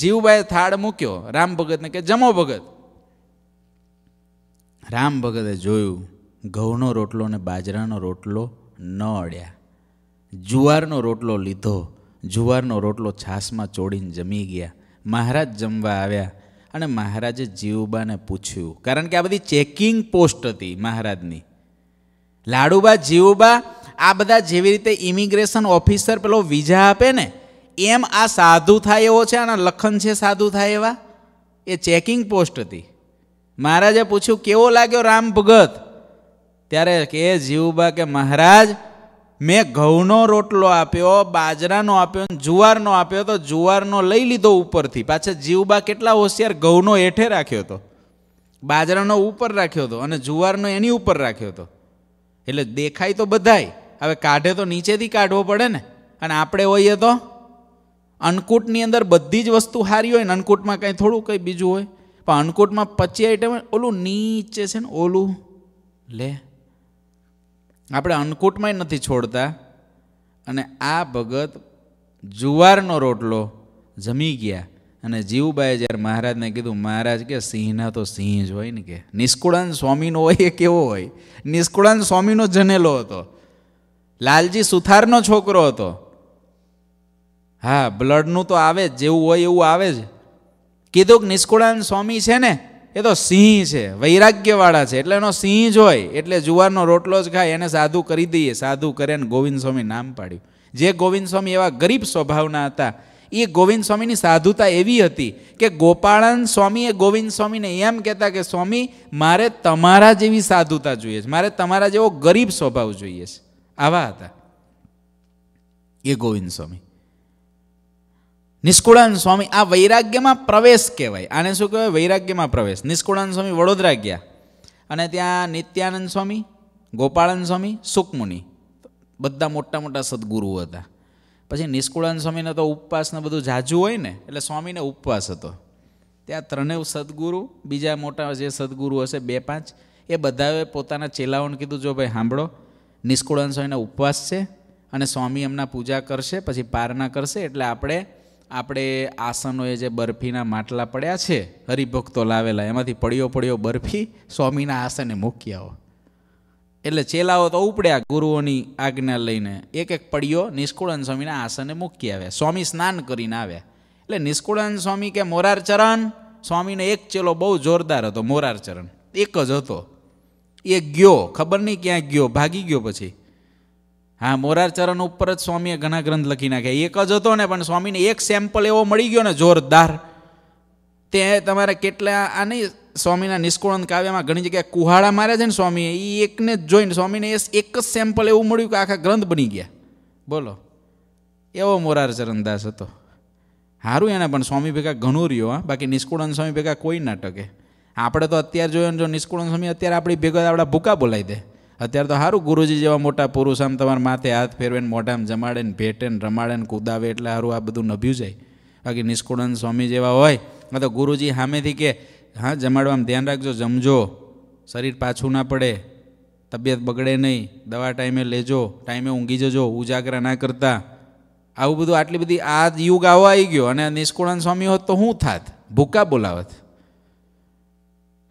જીવબાએ થાળ મૂક્યો રામ ભગતને કે જમો ભગત રામ ભગતે જોયું ઘઉંનો રોટલો ને બાજરાનો રોટલો ન અડ્યા જુવારનો રોટલો લીધો જુવારનો રોટલો છાશમાં ચોડીને જમી ગયા મહારાજ જમવા આવ્યા અને મહારાજે જીવબાને પૂછ્યું કારણ કે આ બધી ચેકિંગ પોસ્ટ હતી મહારાજની લાડુબા જીવબા આ બધા જેવી રીતે ઇમિગ્રેશન ઓફિસર પેલો વિઝા આપે ને એમ આ સાધુ થાય એવો છે અને લખન છે સાધુ થાય એવા એ ચેકિંગ પોસ્ટ હતી મહારાજે પૂછ્યું કેવો લાગ્યો રામ ભગત ત્યારે કે જીવુબા કે મહારાજ મેં ઘઉંનો રોટલો આપ્યો બાજરાનો આપ્યો જુવારનો આપ્યો તો જુવારનો લઈ લીધો ઉપરથી પાછા જીવબા કેટલા હોશિયાર ઘઉંનો હેઠે રાખ્યો હતો બાજરાનો ઉપર રાખ્યો હતો અને જુવારનો એની ઉપર રાખ્યો હતો એટલે દેખાય તો બધાય હવે કાઢે તો નીચેથી કાઢવો પડે ને અને આપણે હોઈએ તો અન્નકૂટની અંદર બધી જ વસ્તુ સારી હોય ને અન્નકૂટમાં કંઈ થોડું કંઈ બીજું હોય પણ અન્નકૂટમાં પચી આઈટમ ઓલું નીચે છે ને ઓલું લે આપણે અન્નકૂટમાંય નથી છોડતા અને આ ભગત જુવારનો રોટલો જમી ગયા અને જીવબાએ જ્યારે મહારાજને કીધું મહારાજ કે સિંહના તો સિંહ જ હોય ને કે નિષ્કુળાન સ્વામીનો હોય એ કેવો હોય નિષ્કુળાન સ્વામીનો જનેલો હતો લાલજી સુથારનો છોકરો હતો હા બ્લડનું તો આવે જ જેવું હોય એવું આવે જ કીધું કે નિષ્કુળાન સ્વામી છે ને એ તો સિંહ છે વૈરાગ્યવાળા છે એટલે એનો સિંહ જ હોય એટલે જુવારનો રોટલો જ ખાય એને સાધુ કરી દઈએ સાધુ કરે ને ગોવિંદ સ્વામી નામ પાડ્યું જે ગોવિંદ સ્વામી એવા ગરીબ સ્વભાવના હતા એ ગોવિંદ સ્વામીની સાધુતા એવી હતી કે ગોપાળાન એ ગોવિંદ સ્વામીને એમ કહેતા કે સ્વામી મારે તમારા જેવી સાધુતા જોઈએ છે મારે તમારા જેવો ગરીબ સ્વભાવ જોઈએ છે આવા હતા એ ગોવિંદ સ્વામી નિષ્કુળાન સ્વામી આ વૈરાગ્યમાં પ્રવેશ કહેવાય આને શું કહેવાય વૈરાગ્યમાં પ્રવેશ નિષ્કુળાન સ્વામી વડોદરા ગયા અને ત્યાં નિત્યાનંદ સ્વામી ગોપાળાનંદ સ્વામી સુકમુનિ બધા મોટા મોટા સદગુરુ હતા પછી નિષ્કુળાન સ્વામીને તો ઉપવાસને બધું જાજુ હોય ને એટલે સ્વામીને ઉપવાસ હતો ત્યાં ત્રણેય સદગુરુ બીજા મોટા જે સદગુરુ હશે બે પાંચ એ બધાએ પોતાના ચેલાઓને કીધું જો ભાઈ સાંભળો નિષ્કુળાન સ્વામીના ઉપવાસ છે અને સ્વામી એમના પૂજા કરશે પછી પારણા કરશે એટલે આપણે આપણે આસનોએ જે બરફીના માટલા પડ્યા છે હરિભક્તો લાવેલા એમાંથી પડ્યો પડ્યો બરફી સ્વામીના આસને મૂકી આવો એટલે ચેલાઓ તો ઉપડ્યા ગુરુઓની આજ્ઞા લઈને એક એક પડ્યો નિષ્કુળાન સ્વામીના આસને મૂકી આવ્યા સ્વામી સ્નાન કરીને આવ્યા એટલે નિષ્કુળાન સ્વામી કે મોરારચરણ સ્વામીને એક ચેલો બહુ જોરદાર હતો મોરારચરણ એક જ હતો એ ગયો ખબર નહીં ક્યાં ગયો ભાગી ગયો પછી હા મોરારચરણ ઉપર જ સ્વામીએ ઘણા ગ્રંથ લખી નાખ્યા એક જ હતો ને પણ સ્વામીને એક સેમ્પલ એવો મળી ગયો ને જોરદાર તે તમારે કેટલા આ નહીં સ્વામીના નિષ્કુળન કાવ્યમાં ઘણી જગ્યાએ કુહાડા માર્યા છે ને સ્વામીએ એ એકને જ જોઈને સ્વામીને એ એક જ સેમ્પલ એવું મળ્યું કે આખા ગ્રંથ બની ગયા બોલો એવો મોરારચરણ દાસ હતો સારું એને પણ સ્વામી ભેગા ઘણું રહ્યો હા બાકી નિષ્કુળન સ્વામી ભેગા કોઈ ના ટકે આપણે તો અત્યારે જોયો જો નિષ્કુળન સ્વામી અત્યારે આપણી ભેગા આપણા ભૂકા બોલાવી દે અત્યારે તો સારું ગુરુજી જેવા મોટા પુરુષ આમ તમારા માથે હાથ ફેરવે મોઢામ જમાડે ને ભેટે ને રમાડે ને કુદાવે એટલે સારું આ બધું નભ્યું જાય બાકી નિષ્કુળાનંદ સ્વામી જેવા હોય આ તો ગુરુજી સામેથી કે હા જમાડવામાં ધ્યાન રાખજો જમજો શરીર પાછું ના પડે તબિયત બગડે નહીં દવા ટાઈમે લેજો ટાઈમે ઊંઘી જજો ઉજાગરા ના કરતા આવું બધું આટલી બધી આ યુગ આવો આવી ગયો અને નિષ્કુળાન સ્વામી હોત તો હું થાત ભૂકા બોલાવત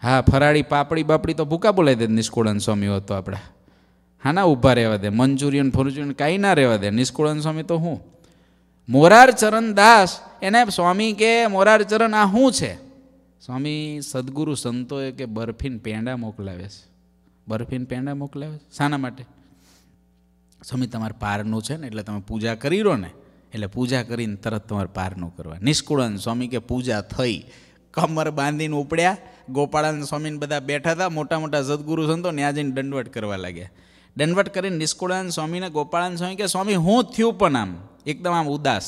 હા ફરાળી પાપડી બાપડી તો ભૂકા બોલાવી દે નિષ્કુળન સ્વામી હોત આપણા હા ના ઊભા રહેવા દે મંચુરિયન ફુરચુરિયન કાંઈ ના રહેવા દે નિષ્કુળન સ્વામી તો હું મોરારચરણ દાસ એને સ્વામી કે મોરારચરણ આ શું છે સ્વામી સદગુરુ સંતોએ કે બરફીન પેંડા મોકલાવે છે બરફીન પેંડા મોકલાવે છે શાના માટે સ્વામી તમારે પારનું છે ને એટલે તમે પૂજા કરી રહો ને એટલે પૂજા કરીને તરત તમારે પારનું કરવા નિષ્કુળન સ્વામી કે પૂજા થઈ કમર બાંધીને ઉપડ્યા ગોપાળાન સ્વામીને બધા બેઠા હતા મોટા મોટા સદગુરુ સંતો ત્યાં જઈને દંડવટ કરવા લાગ્યા દંડવટ કરીને નિષ્કુળાન સ્વામીને ગોપાળાન સ્વામી કે સ્વામી હું થયું પણ આમ એકદમ આમ ઉદાસ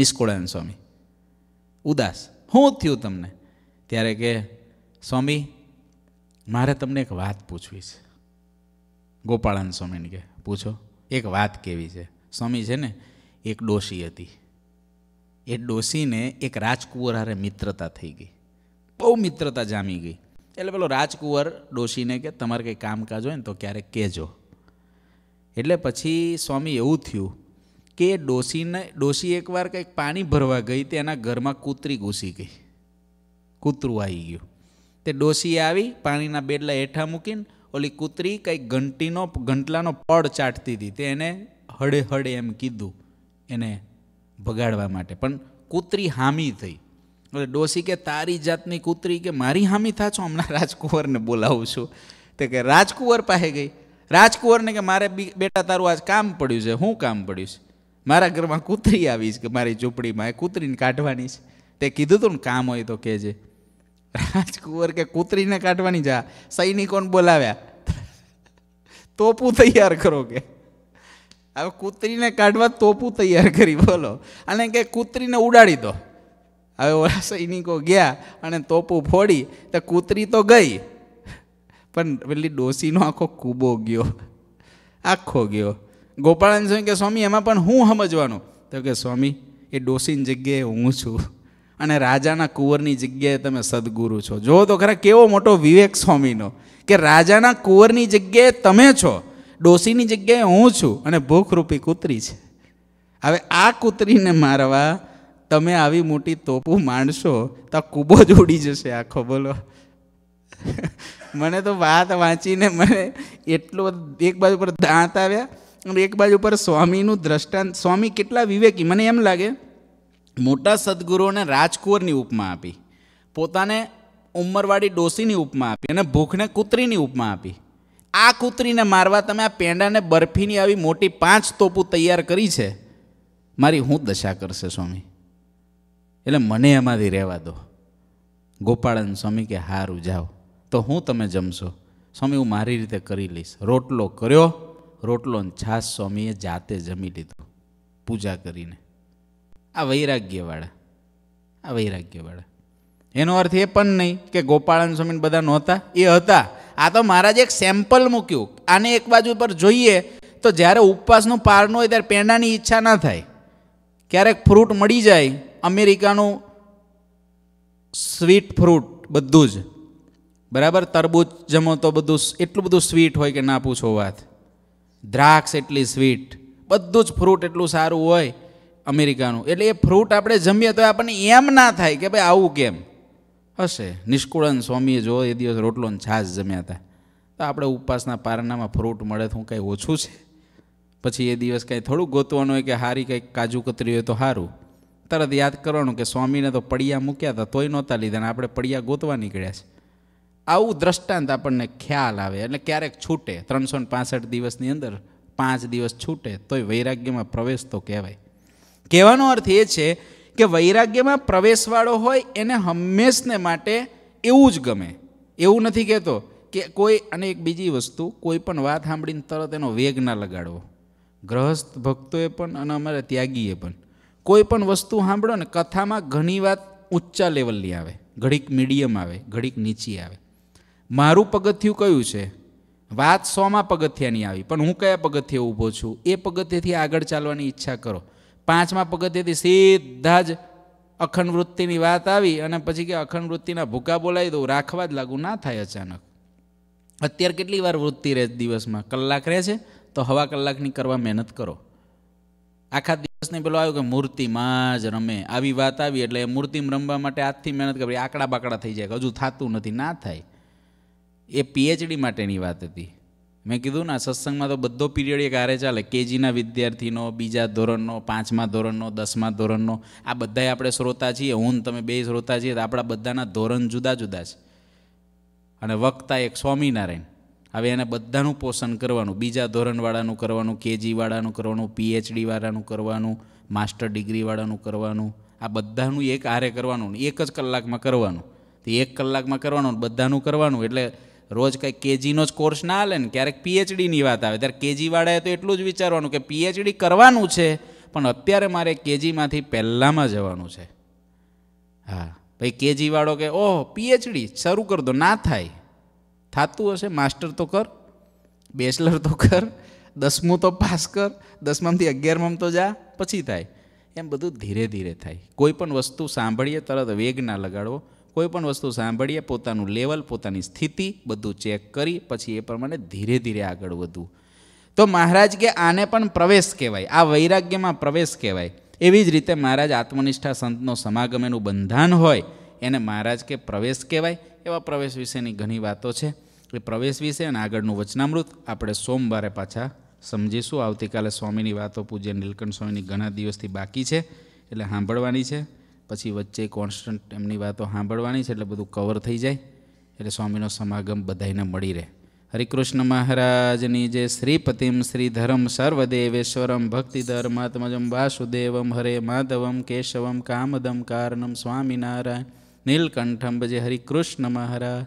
નિષ્કુળાન સ્વામી ઉદાસ હું થયું તમને ત્યારે કે સ્વામી મારે તમને એક વાત પૂછવી છે ગોપાળાન સ્વામીને કે પૂછો એક વાત કેવી છે સ્વામી છે ને એક ડોશી હતી એ ડોશીને એક રાજકુંવર મિત્રતા થઈ ગઈ બહુ મિત્રતા જામી ગઈ એટલે પેલો રાજકુંવર ડોશીને કે તમારે કંઈ કામકાજ હોય ને તો ક્યારેક કહેજો એટલે પછી સ્વામી એવું થયું કે ડોશીને ડોશી એકવાર કંઈક પાણી ભરવા ગઈ તેના ઘરમાં કૂતરી ઘૂસી ગઈ કૂતરું આવી ગયું તે ડોશી આવી પાણીના બેડલા હેઠા મૂકીને ઓલી કૂતરી કંઈક ઘંટીનો ઘંટલાનો પડ ચાટતી હતી તે એને હળે હળે એમ કીધું એને ભગાડવા માટે પણ કૂતરી હામી થઈ એટલે ડોસી કે તારી જાતની કૂતરી કે મારી હામી થા છો હમણાં રાજકુંવરને બોલાવું છું તે કે રાજકુંવર પાસે ગઈ રાજકુંવરને કે મારે બેટા તારું આજ કામ પડ્યું છે હું કામ પડ્યું છે મારા ઘરમાં કૂતરી આવી છે કે મારી ઝૂંપડીમાં એ કૂતરીને કાઢવાની છે તે કીધું તું ને કામ હોય તો કહેજે રાજકુંવર કે કૂતરીને કાઢવાની જા સૈનિકોને બોલાવ્યા તોપું તૈયાર કરો કે હવે કૂતરીને કાઢવા તોપું તૈયાર કરી બોલો અને કે કૂતરીને ઉડાડી દો હવે ઓલા સૈનિકો ગયા અને તોપું ફોડી તો કૂતરી તો ગઈ પણ પેલી ડોસીનો આખો કૂબો ગયો આખો ગયો ગોપાળાન સ્વામી કે સ્વામી એમાં પણ હું સમજવાનું તો કે સ્વામી એ ડોસીની જગ્યાએ હું છું અને રાજાના કુંવરની જગ્યાએ તમે સદગુરુ છો જો તો ખરા કેવો મોટો વિવેક સ્વામીનો કે રાજાના કુંવરની જગ્યાએ તમે છો ડોસીની જગ્યાએ હું છું અને ભૂખરૂપી કૂતરી છે હવે આ કૂતરીને મારવા તમે આવી મોટી તોપું માણશો તો કૂબો જ ઉડી જશે આખો બોલો મને તો વાત વાંચીને મને એટલો એક બાજુ પર દાંત આવ્યા અને એક બાજુ પર સ્વામીનું દ્રષ્ટાંત સ્વામી કેટલા વિવેકી મને એમ લાગે મોટા સદગુરુઓને રાજકુંવરની ઉપમા આપી પોતાને ઉંમરવાળી ડોસીની ઉપમા આપી અને ભૂખને કૂતરીની ઉપમા આપી આ કૂતરીને મારવા તમે આ પેંડાને બરફીની આવી મોટી પાંચ તોપું તૈયાર કરી છે મારી હું દશા કરશે સ્વામી એટલે મને એમાંથી રહેવા દો ગોપાળન સ્વામી કે હારું જાઓ તો હું તમે જમશો સ્વામી હું મારી રીતે કરી લઈશ રોટલો કર્યો રોટલો ને છાશ સ્વામીએ જાતે જમી લીધો પૂજા કરીને આ વૈરાગ્યવાળા આ વૈરાગ્યવાળા એનો અર્થ એ પણ નહીં કે ગોપાળન સ્વામી બધા નહોતા એ હતા આ તો મહારાજે એક સેમ્પલ મૂક્યું આને એક બાજુ પર જોઈએ તો જ્યારે ઉપવાસનું પારનું હોય ત્યારે પેંડાની ઈચ્છા ના થાય ક્યારેક ફ્રૂટ મળી જાય અમેરિકાનું સ્વીટ ફ્રૂટ બધું જ બરાબર તરબૂચ જમો તો બધું એટલું બધું સ્વીટ હોય કે ના પૂછો વાત દ્રાક્ષ એટલી સ્વીટ બધું જ ફ્રૂટ એટલું સારું હોય અમેરિકાનું એટલે એ ફ્રૂટ આપણે જમીએ તો આપણને એમ ના થાય કે ભાઈ આવું કેમ હશે નિષ્કુળન સ્વામીએ જો એ દિવસ રોટલો છાશ જમ્યા હતા તો આપણે ઉપવાસના પારણામાં ફ્રૂટ મળે તો હું કાંઈ ઓછું છે પછી એ દિવસ કાંઈ થોડું ગોતવાનું હોય કે હારી કંઈક કાજુ કતરી હોય તો સારું તરત યાદ કરવાનું કે સ્વામીને તો પડિયા મૂક્યા હતા તોય નહોતા લીધા ને આપણે પડિયા ગોતવા નીકળ્યા છે આવું દ્રષ્ટાંત આપણને ખ્યાલ આવે એટલે ક્યારેક છૂટે ત્રણસો પાસઠ દિવસની અંદર પાંચ દિવસ છૂટે તોય વૈરાગ્યમાં પ્રવેશ તો કહેવાય કહેવાનો અર્થ એ છે કે વૈરાગ્યમાં પ્રવેશવાળો હોય એને હંમેશને માટે એવું જ ગમે એવું નથી કહેતો કે કોઈ અને એક બીજી વસ્તુ કોઈ પણ વાત સાંભળીને તરત એનો વેગ ના લગાડવો ગ્રહસ્થ ભક્તોએ પણ અને અમારા ત્યાગીએ પણ કોઈ પણ વસ્તુ સાંભળો ને કથામાં ઘણી વાત ઊંચા લેવલની આવે ઘડીક મીડિયમ આવે ઘડીક નીચી આવે મારું પગથિયું કયું છે વાત સોમાં પગથિયાની આવી પણ હું કયા પગથિયે ઊભો છું એ પગથિયેથી આગળ ચાલવાની ઈચ્છા કરો પાંચમા પગથિયેથી સીધા જ અખંડ વૃત્તિની વાત આવી અને પછી કે અખંડ વૃત્તિના ભૂકા બોલાવી દઉં રાખવા જ લાગુ ના થાય અચાનક અત્યારે કેટલી વાર વૃત્તિ રહે દિવસમાં કલાક રહે છે તો હવા કલાકની કરવા મહેનત કરો આખા નહીં પેલો આવ્યો કે મૂર્તિમાં જ રમે આવી વાત આવી એટલે એ મૂર્તિમાં રમવા માટે આજથી મહેનત કરી આકડા બાકડા થઈ જાય હજુ થતું નથી ના થાય એ પીએચડી માટેની વાત હતી મેં કીધું ને સત્સંગમાં તો બધો પીરિયડ એક હારે ચાલે કેજીના વિદ્યાર્થીનો બીજા ધોરણનો પાંચમા ધોરણનો દસમા ધોરણનો આ બધાય આપણે શ્રોતા છીએ હું તમે બે શ્રોતા છીએ તો આપણા બધાના ધોરણ જુદા જુદા છે અને વક્તા એક સ્વામિનારાયણ હવે એને બધાનું પોષણ કરવાનું બીજા ધોરણવાળાનું કરવાનું કેજીવાળાનું કરવાનું પીએચડીવાળાનું કરવાનું માસ્ટર ડિગ્રીવાળાનું કરવાનું આ બધાનું એક આરે કરવાનું એક જ કલાકમાં કરવાનું તો એક કલાકમાં કરવાનું બધાનું કરવાનું એટલે રોજ કંઈક કેજીનો જ કોર્સ ના હાલે ને ક્યારેક પીએચડીની વાત આવે ત્યારે કેજીવાળાએ તો એટલું જ વિચારવાનું કે પીએચડી કરવાનું છે પણ અત્યારે મારે કેજીમાંથી પહેલાંમાં જવાનું છે હા ભાઈ કેજીવાળો કે ઓહ પીએચડી શરૂ કર દો ના થાય થતું હશે માસ્ટર તો કર બેચલર તો કર દસમું તો પાસ કર દસમામાંથી અગિયારમાં તો જા પછી થાય એમ બધું ધીરે ધીરે થાય કોઈ પણ વસ્તુ સાંભળીએ તરત વેગ ના લગાડવો કોઈ પણ વસ્તુ સાંભળીએ પોતાનું લેવલ પોતાની સ્થિતિ બધું ચેક કરી પછી એ પ્રમાણે ધીરે ધીરે આગળ વધવું તો મહારાજ કે આને પણ પ્રવેશ કહેવાય આ વૈરાગ્યમાં પ્રવેશ કહેવાય એવી જ રીતે મહારાજ આત્મનિષ્ઠા સંતનો સમાગમ એનું બંધાન હોય એને મહારાજ કે પ્રવેશ કહેવાય એવા પ્રવેશ વિશેની ઘણી વાતો છે એ પ્રવેશ વિશે અને આગળનું વચનામૃત આપણે સોમવારે પાછા સમજીશું આવતીકાલે સ્વામીની વાતો પૂજ્ય નીલકંઠ સ્વામીની ઘણા દિવસથી બાકી છે એટલે સાંભળવાની છે પછી વચ્ચે કોન્સ્ટન્ટ એમની વાતો સાંભળવાની છે એટલે બધું કવર થઈ જાય એટલે સ્વામીનો સમાગમ બધાને મળી રહે હરિકૃષ્ણ મહારાજની જે શ્રીપતિમ શ્રીધરમ સર્વદેવેશ્વરમ ભક્તિધર્માત્મજમ વાસુદેવમ હરે માધવમ કેશવમ કામદમ કારણમ સ્વામિનારાયણ નીલકંઠમ જે હરિકૃષ્ણ મહારાજ